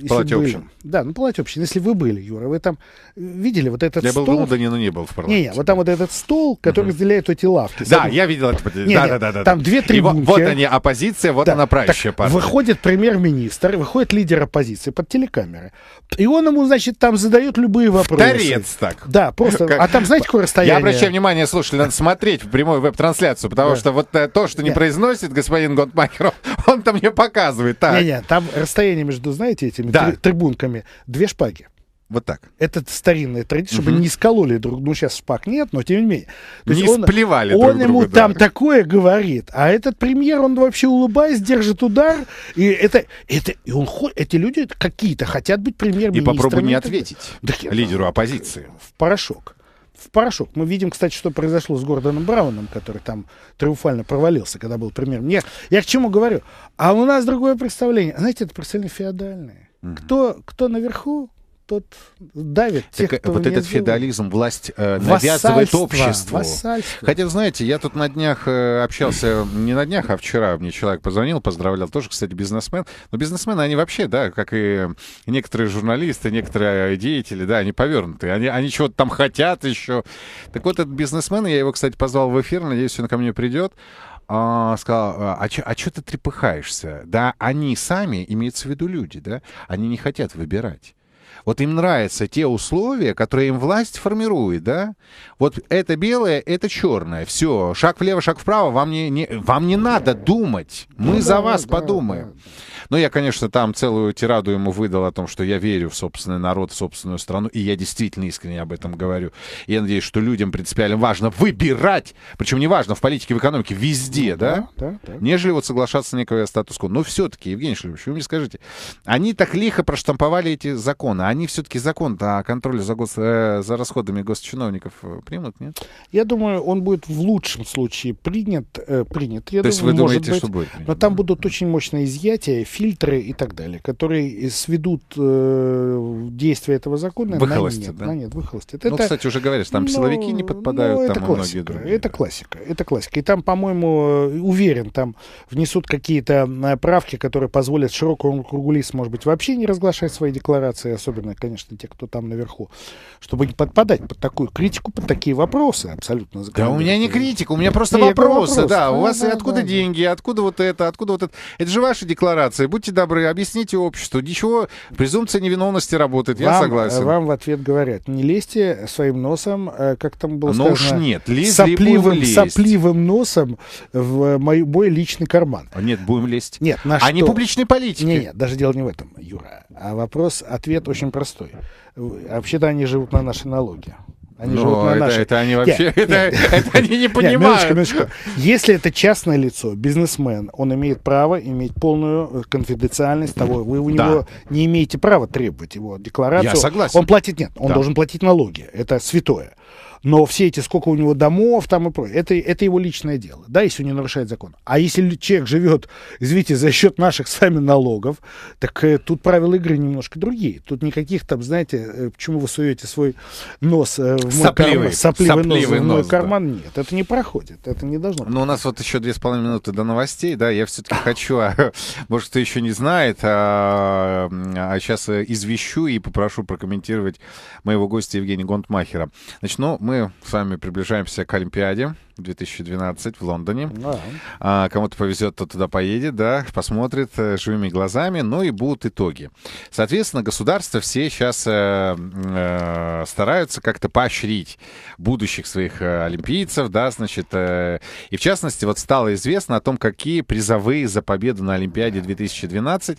Палате были, общин. Да, ну палате общем Если вы были, Юра, вы там э, видели вот этот я стол? Я был в Лондоне, но не был в парламенте. Не, не, вот там вот этот стол, который угу. разделяет эти лавки. Да, Сам... я видел это. да, да, да, да. Там две трибунки. И вот, вот они, оппозиция, вот да. она правящая партия. Выходит премьер-министр, выходит лидер оппозиции под телекамеры. И он ему, значит, там задает любые вопросы. Торец так. Да, просто. Как... А там, знаете, какое расстояние? Я обращаю внимание, слушали, надо смотреть прямую веб-трансляцию, потому да. что вот э, то, что не да. произносит господин Гонтмахеров, он там мне показывает. Так. нет там расстояние между, знаете, знаете, этими да. трибунками, две шпаги. Вот так. Это старинная традиция, угу. чтобы не скололи друг друга. Ну, сейчас шпак нет, но тем не менее. То не он, сплевали он друг ему друга, там да. такое говорит, а этот премьер, он вообще улыбаясь, держит удар. И это, это, и он, эти люди какие-то хотят быть премьер-министрами. И попробуй не ответить да, лидеру оппозиции. В порошок в порошок. Мы видим, кстати, что произошло с Гордоном Брауном, который там триумфально провалился, когда был премьер. Я, я к чему говорю? А у нас другое представление. Знаете, это представление феодальное. Угу. Кто, кто наверху, тот давит тех, так, э, кто Вот этот феодализм власть э, навязывает обществу. Вассальство. Хотя, знаете, я тут на днях э, общался, не на днях, а вчера мне человек позвонил, поздравлял, тоже, кстати, бизнесмен. Но бизнесмены, они вообще, да, как и некоторые журналисты, некоторые деятели, да, они повернуты они, они чего-то там хотят еще. Так вот, этот бизнесмен, я его, кстати, позвал в эфир, надеюсь, он ко мне придет а, сказал, а, а что а чё ты трепыхаешься? Да, они сами, имеется в виду люди, да, они не хотят выбирать. Вот им нравятся те условия, которые им власть формирует, да? Вот это белое, это черное. Все, шаг влево, шаг вправо, вам не, не, вам не надо думать. Мы ну, за да, вас да, подумаем. Да. Но я, конечно, там целую тираду ему выдал о том, что я верю в собственный народ, в собственную страну, и я действительно искренне об этом говорю. И я надеюсь, что людям принципиально важно выбирать, причем не важно в политике, в экономике, везде, ну, да? Да, да, Нежели вот соглашаться на некое статус-кво. Но все-таки, Евгений Шлемович, вы мне скажите, они так лихо проштамповали эти законы, они все-таки закон о а контроле за, гос... Э, за расходами госчиновников э, примут, нет? Я думаю, он будет в лучшем случае принят. Э, принят. Я То есть вы думаете, быть, что будет? но там будут очень мощные изъятия фильтры и так далее, которые сведут э, действие этого закона выхолости, на нет. Да? На нет, выхолости. ну, это, кстати, уже говоришь, там ну, силовики не подпадают, ну, это там классика, многие другие. Это классика, это классика. И там, по-моему, э, уверен, там внесут какие-то э, правки, которые позволят широкому кругу лиц, может быть, вообще не разглашать свои декларации, особенно, конечно, те, кто там наверху, чтобы не подпадать под такую критику, под такие вопросы абсолютно. Да у меня не критика, у меня просто не, вопросы, да. у ну вас да, откуда да, деньги, откуда вот это, откуда вот это. Это же ваши декларации презумпция. Будьте добры, объясните обществу. Ничего, презумпция невиновности работает, вам, я согласен. Вам в ответ говорят, не лезьте своим носом, э, как там было а, Но ну сказано. уж нет, лезть сопливым, лезть. сопливым носом в мой, мой личный карман. А нет, будем лезть. Нет, на а что? не публичной политики. Нет, нет, даже дело не в этом, Юра. А вопрос, ответ очень простой. Вообще-то они живут на наши налоги. Они Но живут на это, Это они вообще, это, они не понимают. Если это частное лицо, бизнесмен, он имеет право иметь полную э, конфиденциальность того. Вы у него не имеете права требовать его декларацию. Я согласен. Он платит, нет, он должен платить налоги. Это святое но все эти, сколько у него домов там и прочее, это, это его личное дело, да, если он не нарушает закон. А если человек живет, извините, за счет наших с вами налогов, так э, тут правила игры немножко другие. Тут никаких там, знаете, э, почему вы суете свой нос э, в мой сопливый, карман, сопливый, сопливый нос, в мой нос, карман, да. нет, это не проходит, это не должно. Но ну, у нас вот еще две с половиной минуты до новостей, да, я все-таки хочу, а, может, кто еще не знает, а, а сейчас э, извещу и попрошу прокомментировать моего гостя Евгения Гонтмахера. Значит, ну, мы мы с вами приближаемся к Олимпиаде. 2012 в Лондоне. Да. А, кому-то повезет, тот туда поедет, да, посмотрит э, живыми глазами, ну и будут итоги. Соответственно, государства все сейчас э, э, стараются как-то поощрить будущих своих э, олимпийцев, да, значит, э, и в частности, вот стало известно о том, какие призовые за победу на Олимпиаде 2012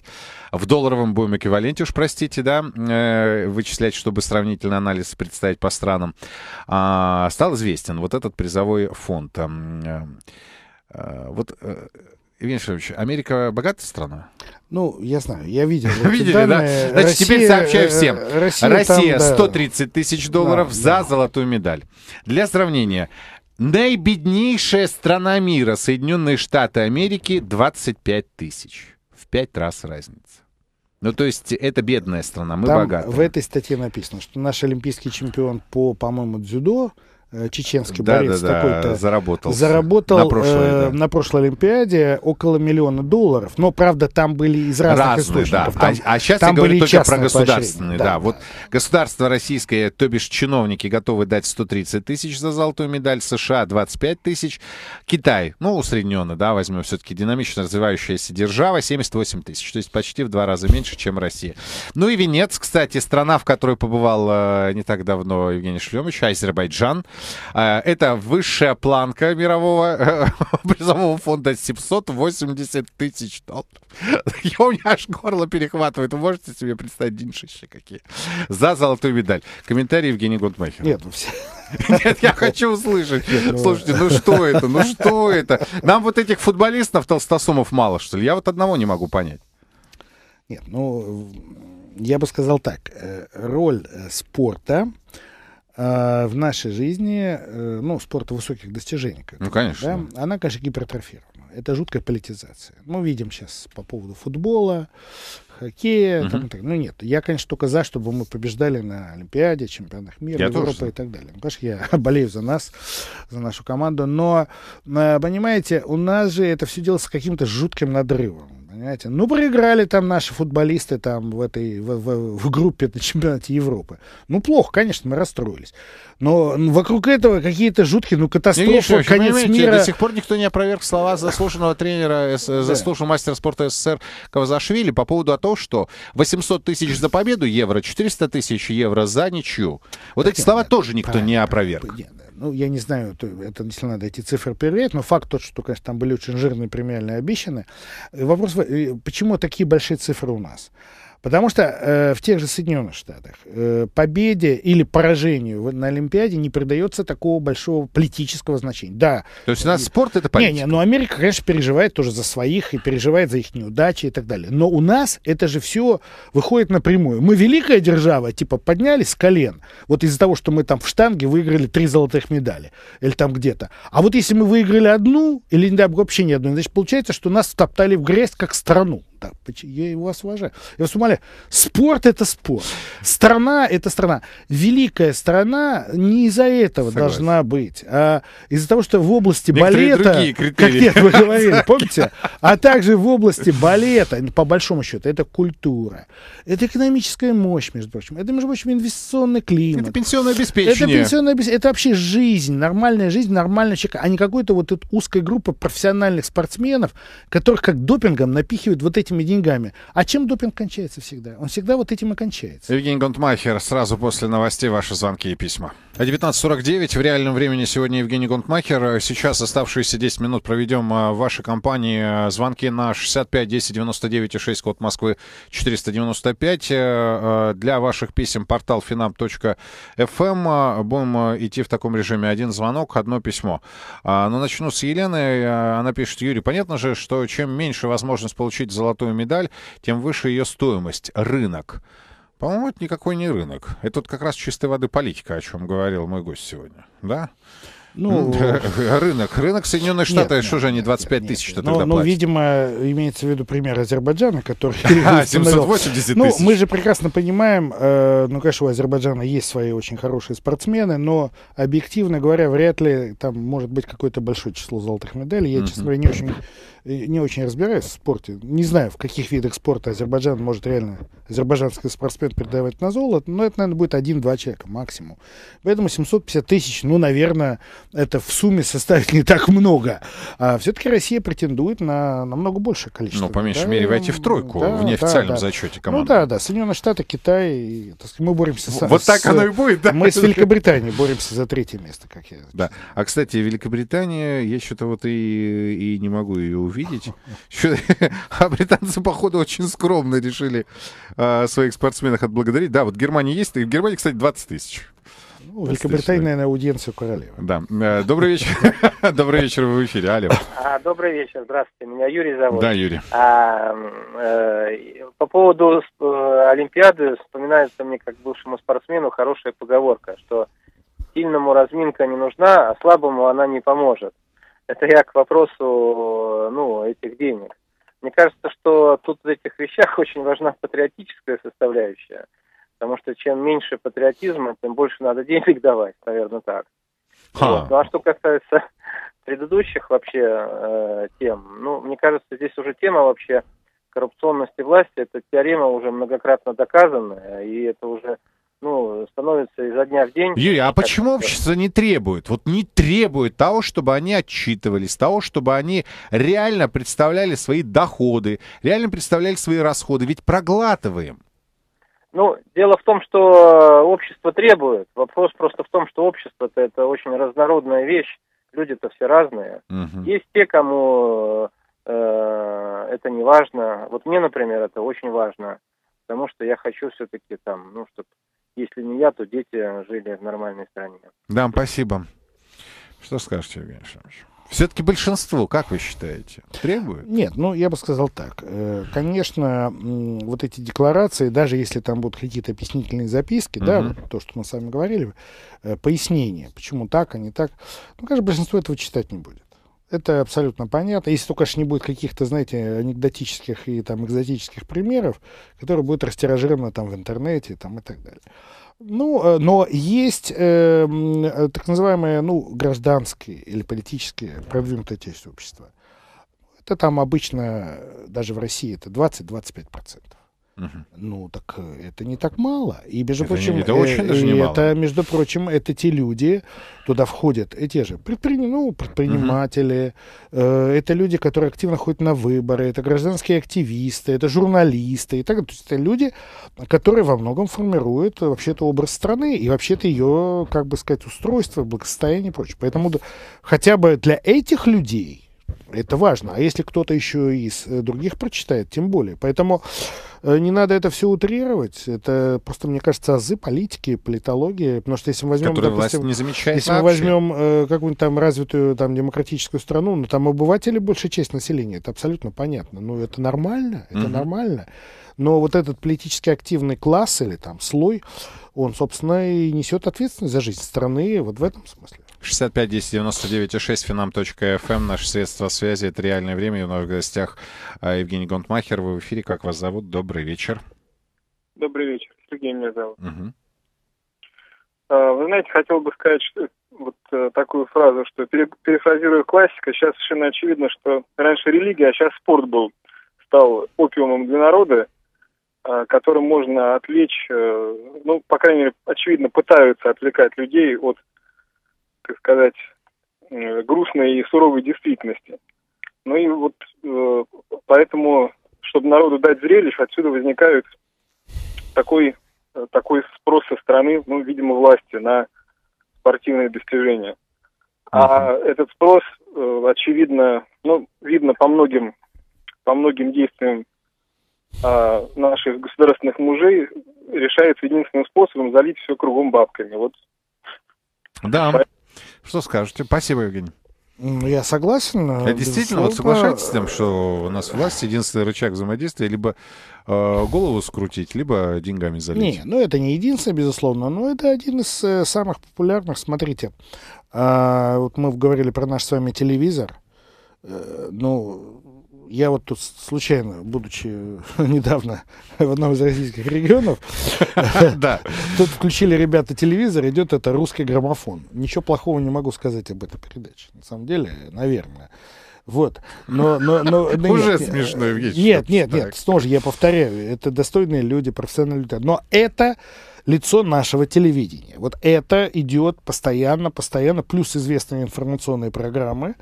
в долларовом будем эквиваленте, уж простите, да, э, вычислять, чтобы сравнительный анализ представить по странам, э, стал известен вот этот призовой фонд фонд. Э, э, вот э, Евгений Шарович, Америка богатая страна? Ну, я знаю, я видел. Видели, данные. да? Значит, Россия, теперь сообщаю всем. Россия, Россия там, 130 тысяч долларов да, за да. золотую медаль. Для сравнения, наибеднейшая страна мира, Соединенные Штаты Америки, 25 тысяч. В пять раз разница. Ну, то есть это бедная страна, мы богаты. В этой статье написано, что наш олимпийский чемпион по, по-моему, дзюдо Э, чеченский да, борец да, да, то заработал, заработал на прошлой, э, да. на прошлой Олимпиаде около миллиона долларов. Но, правда, там были из разных Разные, источников. Да. Там, а, а сейчас там я говорю только про государственные. Да. да. Да. Вот государство российское, то бишь чиновники, готовы дать 130 тысяч за золотую медаль, США 25 тысяч, Китай, ну, усредненно, да, возьмем все-таки динамично развивающаяся держава, 78 тысяч. То есть почти в два раза меньше, чем Россия. Ну и Венец, кстати, страна, в которой побывал э, не так давно Евгений Шлемович, Азербайджан. Э, это высшая планка мирового призового э, фонда 780 тысяч долларов. Я у меня аж горло перехватывает. Вы можете себе представить деньшище какие? За золотую медаль. Комментарий Евгений Гундмахер. Нет, ну все. Нет, я хочу услышать. Ну, Слушайте, ну э. что это? Ну что это? Нам вот этих футболистов толстосумов мало, что ли? Я вот одного не могу понять. Нет, ну, я бы сказал так. Роль спорта Э, в нашей жизни, э, ну, спорта высоких достижений. Ну, конечно. Да, она, конечно, гипертрофирована. Это жуткая политизация. Мы ну, видим сейчас по поводу футбола, хоккея, угу. там, так. ну нет, я, конечно, только за, чтобы мы побеждали на Олимпиаде, чемпионах мира, я Европы тоже. и так далее. Ну, конечно, я болею за нас, за нашу команду, но, э, понимаете, у нас же это все делается каким-то жутким надрывом Понимаете? Ну, проиграли там наши футболисты там в этой в, в, в группе на чемпионате Европы. Ну, плохо, конечно, мы расстроились. Но вокруг этого какие-то жуткие, ну, катастрофы, Ильич, конец мира. До сих пор никто не опроверг слова заслуженного тренера, э, заслуженного мастера спорта СССР Кавазашвили по поводу о том, что 800 тысяч за победу евро, 400 тысяч евро за ничью. Вот эти слова тоже никто не опроверг ну, я не знаю, это, это если надо эти цифры проверять, но факт тот, что, конечно, там были очень жирные премиальные обещаны. Э, вопрос, э, почему такие большие цифры у нас? Потому что э, в тех же Соединенных Штатах э, победе или поражению на Олимпиаде не придается такого большого политического значения. Да. То есть у нас и... спорт это политика? Не, не, но Америка, конечно, переживает тоже за своих и переживает за их неудачи и так далее. Но у нас это же все выходит напрямую. Мы великая держава, типа поднялись с колен. Вот из-за того, что мы там в штанге выиграли три золотых медали. Или там где-то. А вот если мы выиграли одну, или да, вообще ни одной, значит, получается, что нас стоптали в грязь как страну так, я вас уважаю. Я вас умоляю, спорт это спорт. Страна это страна. Великая страна не из-за этого Согласен. должна быть, а из-за того, что в области Некоторые балета, как нет, вы говорили, помните, а также в области балета, ну, по большому счету, это культура, это экономическая мощь, между прочим, это, между прочим, инвестиционный климат. Это пенсионное обеспечение. Это пенсионное обеспечение. Это вообще жизнь, нормальная жизнь нормального человека, а не какой-то вот этой узкой группы профессиональных спортсменов, которых как допингом напихивают вот эти этими деньгами. А чем допинг кончается всегда? Он всегда вот этим и кончается. Евгений Гонтмахер, сразу после новостей ваши звонки и письма. 19.49. А в реальном времени сегодня Евгений Гонтмахер. Сейчас оставшиеся 10 минут проведем а, в вашей компании. А, звонки на 65 10 99 и 6, код Москвы 495. Э, э, для ваших писем портал finam.fm. Эм. Будем идти в таком режиме. Один звонок, одно письмо. Но начну с Елены. Э, она пишет, Юрий, понятно же, что чем меньше возможность получить золотую золотую медаль, тем выше ее стоимость — рынок. По-моему, это никакой не рынок. Это вот как раз чистой воды политика, о чем говорил мой гость сегодня. Да? Ну, рынок. Рынок Соединенные Штаты, что же они 25 нет, тысяч что то но, но, видимо, имеется в виду пример Азербайджана, который... А, 780 ну, тысяч. Ну, мы же прекрасно понимаем, э, ну, конечно, у Азербайджана есть свои очень хорошие спортсмены, но, объективно говоря, вряд ли там может быть какое-то большое число золотых медалей. Я, честно говоря, не очень не очень разбираюсь в спорте. Не знаю, в каких видах спорта Азербайджан может реально азербайджанский спортсмен передавать на золото, но это, наверное, будет 1-2 человека максимум. Поэтому 750 тысяч, ну, наверное, это в сумме составит не так много. А все-таки Россия претендует на намного большее количество. Ну, по меньшей да, мере, войти ну, в тройку да, в неофициальном да, да. зачете ну команды. Ну да, да, Соединенные Штаты, Китай, и, так сказать, мы боремся с... Вот с, так оно и будет, да? Мы с Великобританией боремся за третье место, как я... Да. А, кстати, Великобритания, я что-то вот и, и не могу ее увидеть увидеть. А британцы, походу, очень скромно решили а, своих спортсменов отблагодарить. Да, вот Германия есть. В Германии, кстати, 20 тысяч. Ну, Великобритания, наверное, аудиенцию королевы. Да. Э, добрый вечер. Добрый вечер, вы в эфире. Алло. А, добрый вечер, здравствуйте. Меня Юрий зовут. Да, Юрий. А, э, по поводу э, Олимпиады вспоминается мне, как бывшему спортсмену, хорошая поговорка, что сильному разминка не нужна, а слабому она не поможет. Это я к вопросу, ну, этих денег. Мне кажется, что тут в этих вещах очень важна патриотическая составляющая, потому что чем меньше патриотизма, тем больше надо денег давать, наверное, так. Ха. Вот. Ну а что касается предыдущих вообще э, тем, ну, мне кажется, здесь уже тема вообще коррупционности власти, это теорема уже многократно доказанная и это уже ну, становится изо дня в день. Юрий, а почему общество не требует? Вот не требует того, чтобы они отчитывались, того, чтобы они реально представляли свои доходы, реально представляли свои расходы, ведь проглатываем. Ну, дело в том, что общество требует. Вопрос просто в том, что общество-то это очень разнородная вещь. Люди-то все разные. Угу. Есть те, кому э, это не важно. Вот мне, например, это очень важно, потому что я хочу все-таки там, ну, чтобы если не я, то дети жили в нормальной стране. Да, спасибо. Что скажете, Евгений Александрович? Все-таки большинство, как вы считаете, требует? Нет, ну я бы сказал так. Э, конечно, вот эти декларации, даже если там будут какие-то объяснительные записки, угу. да, то, что мы с вами говорили, э, пояснения, почему так, а не так, ну, конечно, большинство этого читать не будет. Это абсолютно понятно. Если только ж не будет каких-то, знаете, анекдотических и там экзотических примеров, которые будут растиражированы там в интернете там, и так далее. Ну, э, но есть эм, э, так называемые, ну, гражданские или политические продвинутые общества. Это там обычно, э, даже в России, это 20-25%. Ну, так э, это не так мало. И, между это прочим, э, не, это, очень даже не мало. между прочим, это те люди, туда входят и э, те же предприним, ну, предприниматели, э, это люди, которые активно ходят на выборы, это гражданские активисты, это журналисты и так То есть это люди, которые во многом формируют вообще-то образ страны и вообще-то ее, как бы сказать, устройство, благосостояние и прочее. Поэтому хотя бы для этих людей это важно. А если кто-то еще из э, других прочитает, тем более. Поэтому э, не надо это все утрировать. Это просто, мне кажется, азы политики, политологии. Потому что если мы возьмем, Которую допустим, не замечает если вообще. мы возьмем э, какую-нибудь там развитую там, демократическую страну, ну там обыватели большая часть населения, это абсолютно понятно. Ну, это нормально, это mm-hmm. нормально. Но вот этот политически активный класс или там слой, он, собственно, и несет ответственность за жизнь страны вот в этом смысле. 65 10 и 6 finam.fm. Эм, наши средства связи. Это реальное время. И у нас в гостях а, Евгений Гонтмахер. Вы в эфире. Как вас зовут? Добрый вечер. Добрый вечер. Сергей меня зовут. Угу. Вы знаете, хотел бы сказать что, вот э, такую фразу, что перефразируя классика, сейчас совершенно очевидно, что раньше религия, а сейчас спорт был, стал опиумом для народа, а, которым можно отвлечь, э, ну, по крайней мере, очевидно, пытаются отвлекать людей от так сказать, грустной и суровой действительности. Ну и вот э, поэтому, чтобы народу дать зрелищ, отсюда возникает такой, э, такой спрос со стороны, ну, видимо, власти на спортивные достижения. А uh-huh. этот спрос, э, очевидно, ну, видно по многим, по многим действиям э, наших государственных мужей, решается единственным способом залить все кругом бабками. Вот. Да. Поэтому что скажете? Спасибо, Евгений. Я согласен. А действительно, вот соглашайтесь с тем, что у нас власть единственный рычаг взаимодействия, либо э, голову скрутить, либо деньгами залить. Не, ну это не единственное, безусловно, но это один из э, самых популярных. Смотрите, э, вот мы говорили про наш с вами телевизор. Э, ну, я вот тут случайно, будучи недавно в одном из российских регионов, тут включили ребята телевизор, идет это русский граммофон. Ничего плохого не могу сказать об этой передаче. На самом деле, наверное. Вот. Но, но, но, но Уже нет, смешно, Евгений. Нет, нет, нет, тоже я повторяю, это достойные люди, профессиональные люди. Но это лицо нашего телевидения. Вот это идет постоянно, постоянно, плюс известные информационные программы.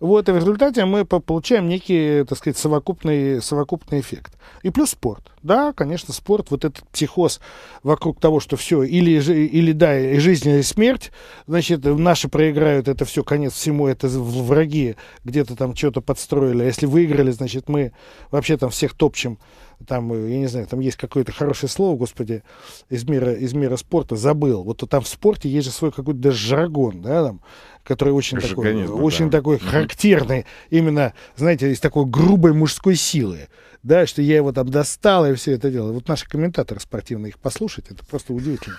Вот, и в результате мы получаем некий, так сказать, совокупный, совокупный эффект. И плюс спорт. Да, конечно, спорт, вот этот психоз вокруг того, что все, или, или да, и жизнь, или смерть, значит, наши проиграют, это все, конец всему, это враги где-то там что-то подстроили. А если выиграли, значит, мы вообще там всех топчем там, э, я не знаю, там есть какое-то хорошее слово, господи, из мира, из мира спорта, забыл. Вот там в спорте есть же свой какой-то даже жаргон, да, там, который очень такой, да. очень такой характерный, именно, знаете, из такой грубой мужской силы, да, что я его там достал и все это дело. Вот наши комментаторы спортивные, их послушать, это просто удивительно.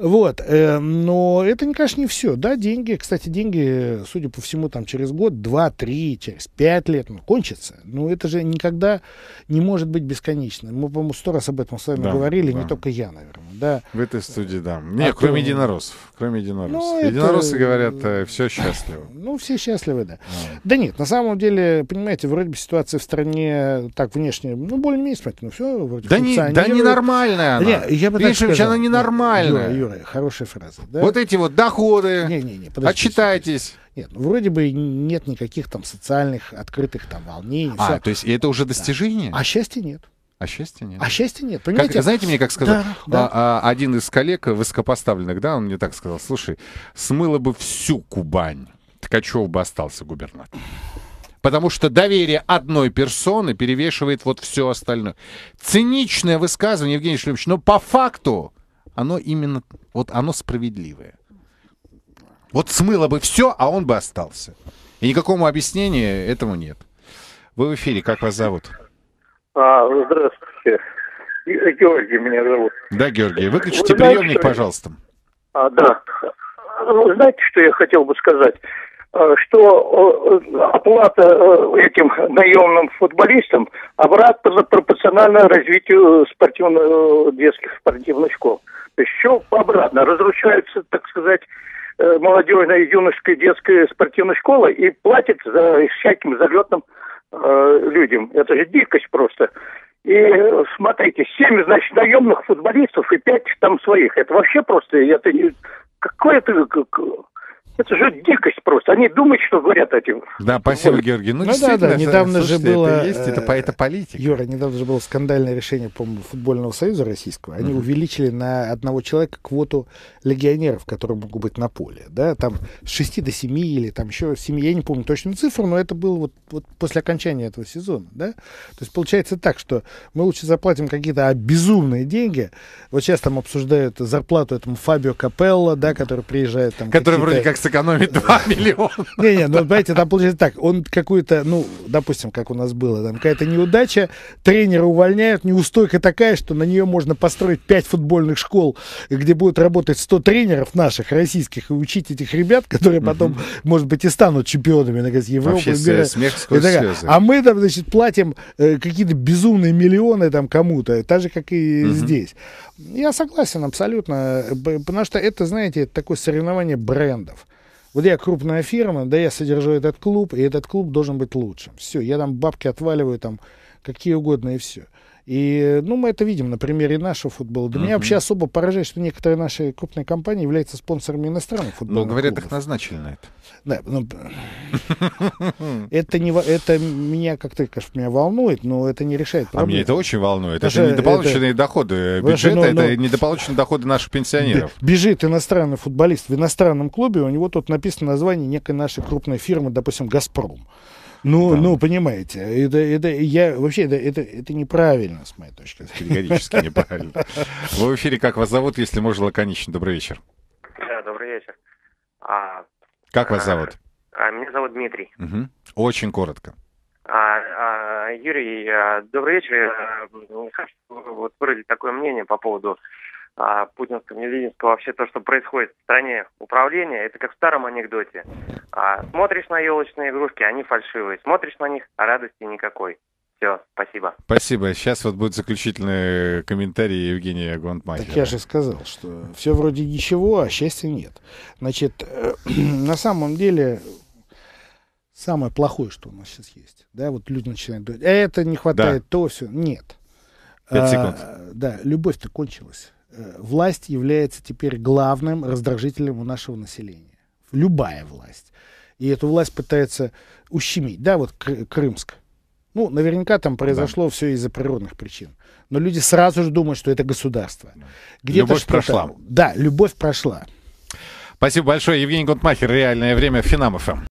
Вот, э, но это, конечно, не все, да, деньги, кстати, деньги, судя по всему, там через год, два, три, через пять лет ну, кончатся, но ну, это же никогда не может быть бесконечно. Мы, по-моему, сто раз об этом с вами да, говорили, да. не только я, наверное да. В этой студии, да. Нет, а кроме то... единороссов. Кроме единороссов. Ну, Единороссы это... говорят, э, э, все счастливы. Ну, все счастливы, да. А. Да нет, на самом деле, понимаете, вроде бы ситуация в стране так внешне, ну, более-менее, смотрите, ну, все вроде да не, да ненормальная она. Да, не, я бы Видишь, сказал, она ненормальная. Нет, Юра, Юра, хорошая фраза. Да? Вот эти вот доходы. Не, не, не, подождите. Отчитайтесь. Нет, ну, вроде бы нет никаких там социальных открытых там волнений. А, все. то есть это уже достижение? Да. А счастья нет. А счастья нет. А счастья нет, понимаете? Как, знаете, мне как сказал да, да. А, а, один из коллег высокопоставленных, да, он мне так сказал, слушай, смыло бы всю Кубань, Ткачев бы остался губернатор. Потому что доверие одной персоны перевешивает вот все остальное. Циничное высказывание, Евгений Шлемович, но по факту оно именно, вот оно справедливое. Вот смыло бы все, а он бы остался. И никакому объяснения этому нет. Вы в эфире, как вас зовут? А, здравствуйте. Георгий меня зовут. Да, Георгий. Выключите Вы знаете, приемник, что... пожалуйста. А, да. Ну, вы знаете, что я хотел бы сказать? А, что оплата э, этим наемным футболистам обратно пропорциональна развитию спортивных э, детских спортивных школ. То есть все обратно. Разрушается, так сказать, э, молодежная и юношеская детская спортивная школа и платит за всяким залетным Э, людям. Это же дикость просто. И э, смотрите, семь, значит, наемных футболистов и пять там своих. Это вообще просто, это не... Какое это... Это же дикость просто. Они думают, что говорят этим. Да, спасибо, вот. Георгий. Ну, ну да, да. Недавно слушайте, же было... Это есть, это, это, э, политика. Юра, недавно же было скандальное решение, по-моему, Футбольного союза российского. Они mm-hmm. увеличили на одного человека квоту легионеров, которые могут быть на поле. Да, там с 6 до 7 или там еще 7, я не помню точную цифру, но это было вот, вот после окончания этого сезона. Да? То есть получается так, что мы лучше заплатим какие-то безумные деньги. Вот сейчас там обсуждают зарплату этому Фабио Капелло, да, который приезжает там... Который вроде как сэкономить 2 миллиона. Не-не, ну, знаете, там получается так, он какую-то, ну, допустим, как у нас было, там какая-то неудача, тренера увольняют, неустойка такая, что на нее можно построить 5 футбольных школ, где будут работать 100 тренеров наших, российских, и учить этих ребят, которые потом, может быть, и станут чемпионами, на Европы. Вообще смех сквозь слезы. А мы там, значит, платим э, какие-то безумные миллионы там кому-то, так же, как и здесь. Я согласен абсолютно, потому что это, знаете, такое соревнование брендов. Вот я крупная фирма, да я содержу этот клуб, и этот клуб должен быть лучшим. Все, я там бабки отваливаю, там какие угодно и все. И, ну, мы это видим на примере нашего футбола. Да mm-hmm. меня вообще особо поражает, что некоторые наши крупные компании являются спонсорами иностранных ну, футбольных Но говорят, клубов. их назначили на это. Да, ну, это, не, это меня как-то, конечно, меня волнует, но это не решает проблему. А меня это очень волнует. Даже, это же недополученные это, доходы ну, бюджета, но, ну, но, это недополученные доходы наших пенсионеров. Бежит иностранный футболист в иностранном клубе, у него тут написано название некой нашей крупной фирмы, допустим, «Газпром». Ну, да. ну, понимаете, это, это я вообще это, это, это неправильно с моей точки зрения. Категорически неправильно. Вы в эфире, как вас зовут, если можно лаконично? Добрый вечер. Да, добрый вечер. А, как вас а, зовут? А, меня зовут Дмитрий. Угу. Очень коротко. А, а, Юрий, а, добрый вечер. А, не хочу вот выразить такое мнение по поводу а, путинского, путинском, не ленинском, вообще то, что происходит в стране управления, это как в старом анекдоте. А, смотришь на елочные игрушки, они фальшивые. Смотришь на них, а радости никакой. Все, спасибо. Спасибо. Сейчас вот будет заключительный комментарий Евгения Гонтмахера. Так я же сказал, что все вроде ничего, а счастья нет. Значит, э, на самом деле самое плохое, что у нас сейчас есть. Да, вот люди начинают говорить, «Э, это не хватает, да. то все. Нет. 5 секунд. А, да, любовь-то кончилась. Э, власть является теперь главным раздражителем у нашего населения. Любая власть. И эту власть пытаются ущемить. Да, вот Крымск. Ну, наверняка там произошло да. все из-за природных причин. Но люди сразу же думают, что это государство. Да. Любовь прошла. Да, любовь прошла. Спасибо большое. Евгений Гонтмахер. Реальное время. Финамов.